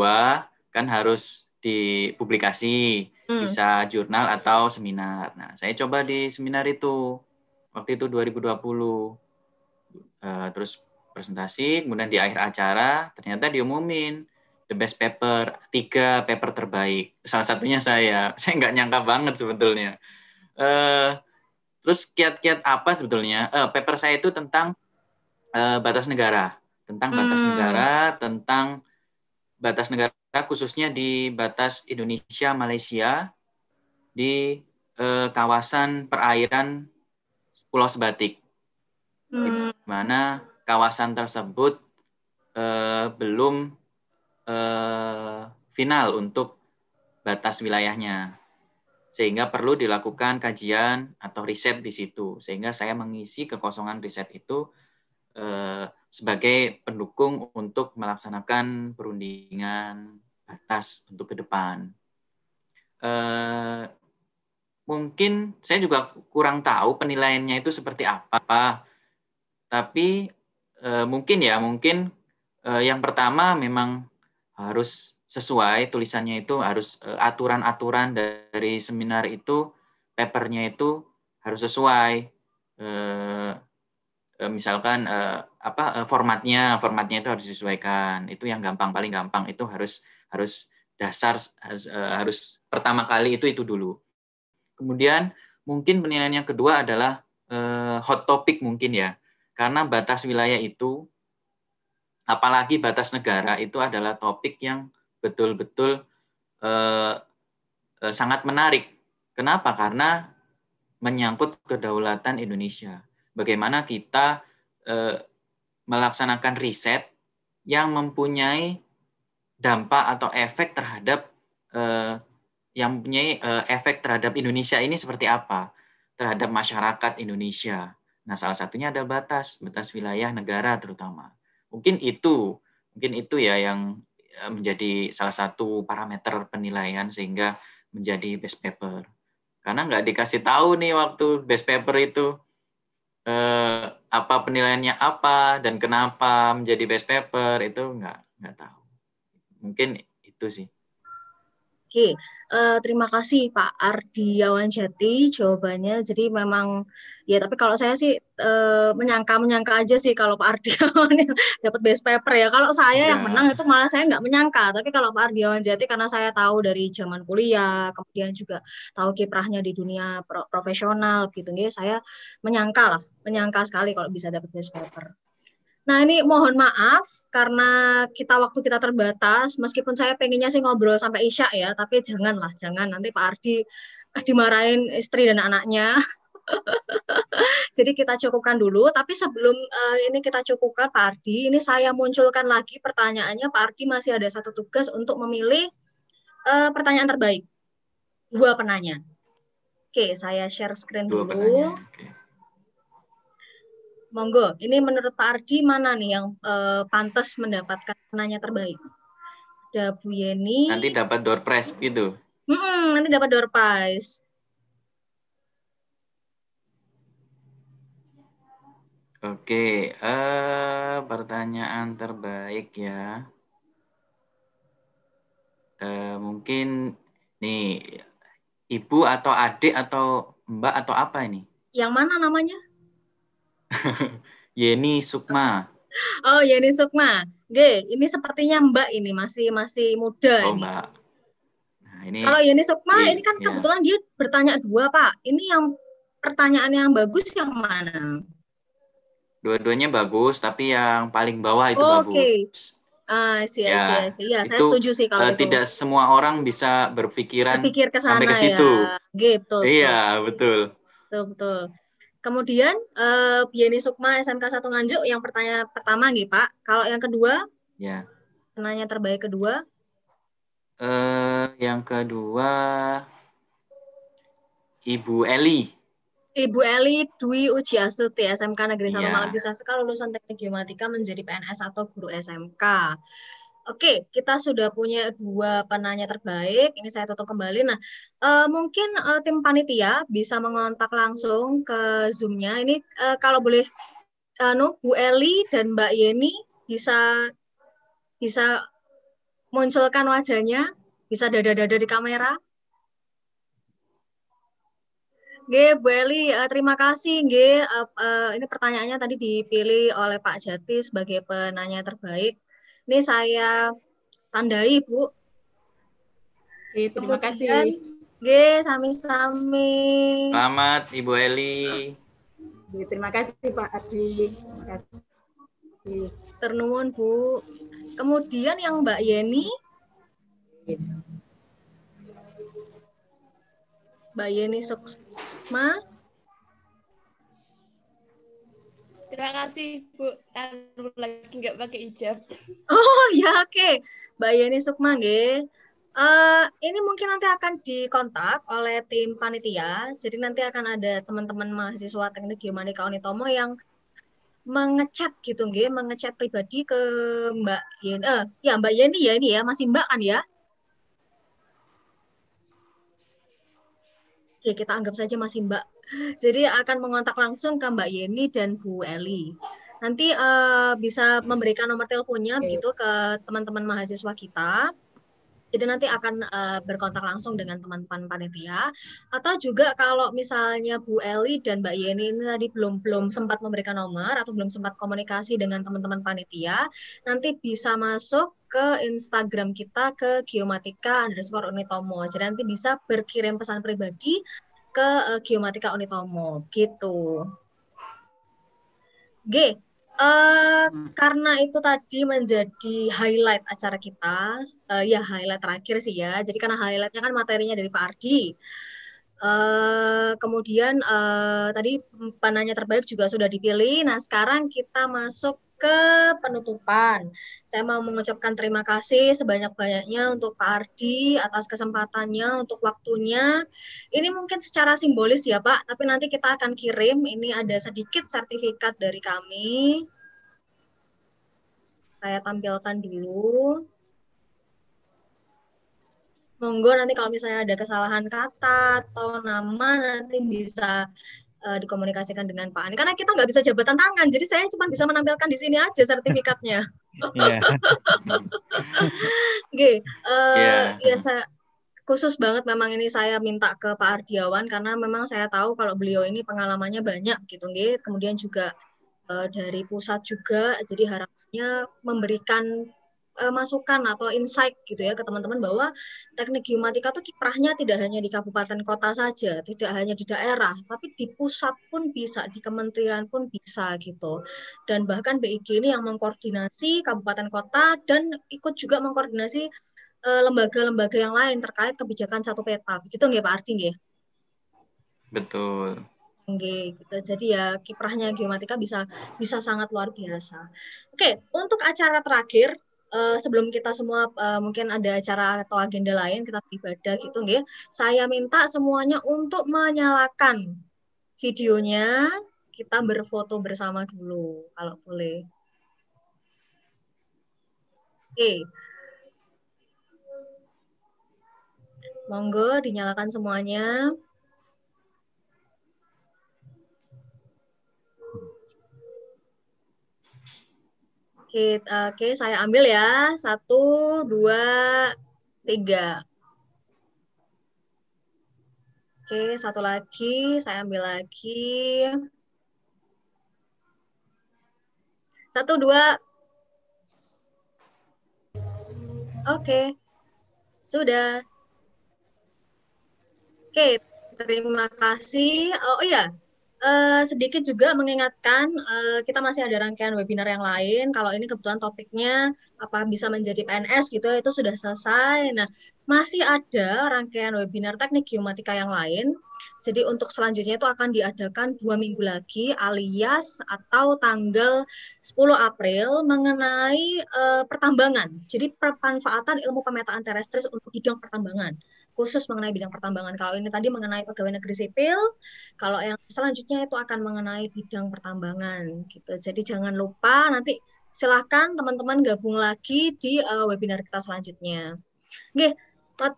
kan harus di publikasi, hmm. bisa jurnal atau seminar. Nah, saya coba di seminar itu. Waktu itu 2020. Uh, eh, terus presentasi, kemudian di akhir acara ternyata diumumin the best paper, tiga paper terbaik. Salah satunya saya. *laughs* Saya nggak nyangka banget sebetulnya. Uh, terus kiat-kiat apa sebetulnya? Uh, paper saya itu tentang uh, batas negara, tentang batas hmm. negara, tentang batas negara khususnya di batas Indonesia Malaysia di eh, kawasan perairan Pulau Sebatik, hmm. mana kawasan tersebut eh, belum eh, final untuk batas wilayahnya, sehingga perlu dilakukan kajian atau riset di situ, sehingga saya mengisi kekosongan riset itu eh, sebagai pendukung untuk melaksanakan perundingan atas untuk ke depan. Uh, mungkin saya juga kurang tahu penilaiannya itu seperti apa, tapi uh, mungkin ya mungkin uh, yang pertama memang harus sesuai tulisannya itu harus aturan-aturan dari seminar itu papernya itu harus sesuai misalkan apa formatnya formatnya itu harus disesuaikan itu yang gampang paling gampang itu harus harus dasar harus, uh, harus pertama kali itu itu dulu. Kemudian mungkin penilaian yang kedua adalah uh, hot topic mungkin ya. Karena batas wilayah itu apalagi batas negara itu adalah topik yang betul-betul uh, uh, sangat menarik. Kenapa? Karena menyangkut kedaulatan Indonesia. Bagaimana kita uh, melaksanakan riset yang mempunyai dampak atau efek terhadap eh, yang punya eh, efek terhadap Indonesia ini seperti apa terhadap masyarakat Indonesia. Nah, salah satunya ada batas, batas wilayah negara terutama. Mungkin itu, mungkin itu ya yang eh, menjadi salah satu parameter penilaian sehingga menjadi best paper. Karena nggak dikasih tahu nih waktu best paper itu eh, apa penilaiannya apa dan kenapa menjadi best paper itu nggak nggak tahu mungkin itu sih Oke, okay. uh, eh, terima kasih Pak Ardiawan Jati jawabannya. Jadi memang ya tapi kalau saya sih eh, menyangka menyangka menyangka aja sih kalau Pak Ardiawan *laughs* dapat best paper ya. Kalau saya yeah. yang iya. menang itu malah saya nggak menyangka. Tapi kalau Pak Ardiawan Jati karena saya tahu dari zaman kuliah, kemudian juga tahu kiprahnya di dunia pro profesional gitu, gitu, saya menyangka lah, menyangka sekali kalau bisa dapat best paper. Nah ini mohon maaf karena kita waktu kita terbatas, meskipun saya pengennya sih ngobrol sampai isya ya, tapi janganlah, jangan nanti Pak Ardi dimarahin istri dan anaknya. *laughs* Jadi kita cukupkan dulu, tapi sebelum uh, ini kita cukupkan Pak Ardi, ini saya munculkan lagi pertanyaannya, Pak Ardi masih ada satu tugas untuk memilih uh, pertanyaan terbaik. Dua penanya. Oke, saya share screen Dua dulu. Penanya. Oke. Monggo, ini menurut Pak Ardi mana nih yang uh, pantas mendapatkan penanya terbaik? Ada Bu Yeni. Nanti dapat door prize gitu. Mm nanti dapat door prize. Oke, uh, pertanyaan terbaik ya. Uh, mungkin nih ibu atau adik atau mbak atau apa ini? Yang mana namanya? *laughs* Yeni Sukma. Oh, Yeni Sukma. G, ini sepertinya Mbak ini masih masih muda oh, ini. Mbak. Nah, ini Kalau Yeni Sukma ini, ini kan ya. kebetulan dia bertanya dua, Pak. Ini yang pertanyaan yang bagus yang mana? Dua-duanya bagus, tapi yang paling bawah itu oh, bagus. Oke. Okay. Ah, sih, ya, ya, saya setuju sih kalau uh, itu. Tidak semua orang bisa berpikiran Berpikir kesana, sampai ke ya. situ. Ya. Gitu. Iya, betul. Betul, betul. Kemudian uh, eh, Biani Sukma SMK Satu Nganjuk yang pertanyaan pertama nih Pak. Kalau yang kedua? Ya. Penanya terbaik kedua? Eh, yang kedua Ibu Eli. Ibu Eli Dwi Uji Astuti, SMK Negeri 1 ya. Malang sekali lulusan Teknik Geomatika menjadi PNS atau guru SMK. Oke, kita sudah punya dua penanya terbaik. Ini saya tutup kembali. Nah, e, mungkin e, tim panitia bisa mengontak langsung ke Zoom-nya. Ini e, kalau boleh, anu Bu Eli dan Mbak Yeni bisa bisa munculkan wajahnya, bisa dada-dada di kamera. G, Bu Eli, terima kasih. G, ini pertanyaannya tadi dipilih oleh Pak Jati sebagai penanya terbaik. Ini saya tandai, Bu. Oke, terima Kemudian, kasih. G, sami-sami. Selamat, Ibu Eli. Oke, terima kasih, Pak Adi. ternuun Bu. Kemudian yang Mbak Yeni. Mbak Yeni Suksma. Terima kasih Bu aku lagi nggak pakai hijab. *laughs* Oh ya oke, okay. Mbak Yeni Sukma Uh, ini mungkin nanti akan dikontak oleh tim panitia. Jadi nanti akan ada teman-teman mahasiswa teknik geomanika Unitomo yang mengecat gitu nggih, mengecat pribadi ke Mbak Yeni. Uh, ya Mbak Yeni ya ini ya, masih Mbak kan ya? Oke, kita anggap saja masih Mbak jadi akan mengontak langsung ke Mbak Yeni dan Bu Eli. Nanti uh, bisa memberikan nomor teleponnya gitu ke teman-teman mahasiswa kita. Jadi nanti akan uh, berkontak langsung dengan teman-teman panitia atau juga kalau misalnya Bu Eli dan Mbak Yeni ini tadi belum belum sempat memberikan nomor atau belum sempat komunikasi dengan teman-teman panitia, nanti bisa masuk ke Instagram kita ke geomatika underscore unitomo. Jadi nanti bisa berkirim pesan pribadi ke uh, eh, geomatika Onitomo gitu. G, uh, karena itu tadi menjadi highlight acara kita, uh, ya highlight terakhir sih ya. Jadi karena highlightnya kan materinya dari Pak Ardi. Uh, kemudian uh, tadi penanya terbaik juga sudah dipilih. Nah sekarang kita masuk ke penutupan. Saya mau mengucapkan terima kasih sebanyak-banyaknya untuk Pak Ardi atas kesempatannya, untuk waktunya. Ini mungkin secara simbolis ya Pak, tapi nanti kita akan kirim. Ini ada sedikit sertifikat dari kami. Saya tampilkan dulu. Monggo nanti kalau misalnya ada kesalahan kata atau nama nanti bisa uh, dikomunikasikan dengan Pak Ani karena kita nggak bisa jabatan tangan jadi saya cuma bisa menampilkan di sini aja sertifikatnya. Iya. *laughs* Oke, okay. uh, eh, yeah. ya saya khusus banget memang ini saya minta ke Pak Ardiawan karena memang saya tahu kalau beliau ini pengalamannya banyak gitu nggih. Kemudian juga uh, dari pusat juga jadi harapannya memberikan Eh, masukan atau insight gitu ya ke teman-teman bahwa teknik geomatika itu kiprahnya tidak hanya di kabupaten kota saja, tidak hanya di daerah, tapi di pusat pun bisa, di kementerian pun bisa gitu. Dan bahkan BIG ini yang mengkoordinasi kabupaten kota dan ikut juga mengkoordinasi eh, lembaga-lembaga yang lain terkait kebijakan satu peta. Begitu nggih Pak Ardi nggih? Betul. gitu. Jadi ya kiprahnya geomatika bisa bisa sangat luar biasa. Oke, untuk acara terakhir uh, sebelum kita semua uh, mungkin ada acara atau agenda lain kita ibadah gitu nggih. Saya minta semuanya untuk menyalakan videonya, kita berfoto bersama dulu kalau boleh. Oke. Okay. Monggo dinyalakan semuanya. oke, okay, saya ambil ya. Satu, dua, tiga. Oke, okay, satu lagi. Saya ambil lagi. Satu, dua. Oke, okay. sudah. Oke, terima kasih. Oh iya, Eh, sedikit juga mengingatkan uh, kita masih ada rangkaian webinar yang lain. Kalau ini kebetulan topiknya apa bisa menjadi PNS gitu itu sudah selesai. Nah, masih ada rangkaian webinar teknik geomatika yang lain. Jadi untuk selanjutnya itu akan diadakan dua minggu lagi alias atau tanggal 10 April mengenai uh, pertambangan. Jadi pemanfaatan ilmu pemetaan terestris untuk bidang pertambangan khusus mengenai bidang pertambangan. Kalau ini tadi mengenai pegawai negeri sipil, kalau yang selanjutnya itu akan mengenai bidang pertambangan gitu. Jadi jangan lupa nanti silahkan teman-teman gabung lagi di uh, webinar kita selanjutnya. Oke,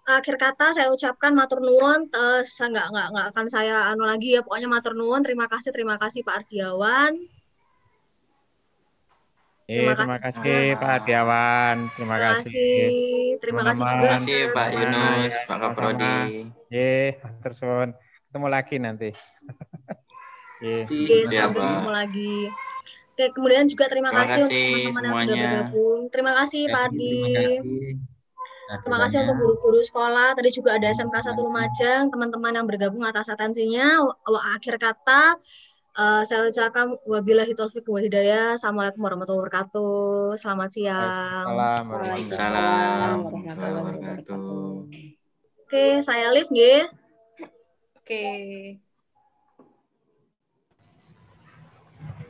akhir kata saya ucapkan matur nuwun uh, saya nggak nggak akan saya anu lagi ya pokoknya matur nuwun terima kasih terima kasih Pak Ardiawan Eh, terima, iya, terima kasih Pak Ardiawan. Terima, terima kasih. Terima kasih juga. Terima kasih Pak Yunus, Pak Kaprodi. Eh, terus ketemu lagi nanti. *laughs* Oke, okay, sampai ketemu lagi. Oke, kemudian juga terima, terima kasih, kasih untuk teman-teman yang sudah bergabung. Terima kasih Pak Adi. Terima, terima kasih untuk guru-guru sekolah. Tadi juga ada SMK satu Lumajang, teman-teman yang bergabung atas atensinya. Akhir kata, Uh, saya ucapkan wabillahi taufik wa hidayah. Assalamualaikum warahmatullahi wabarakatuh. Selamat siang. Waalaikumsalam warahmatullahi wabarakatuh. Oke, saya Live, nggih. Oke. Okay.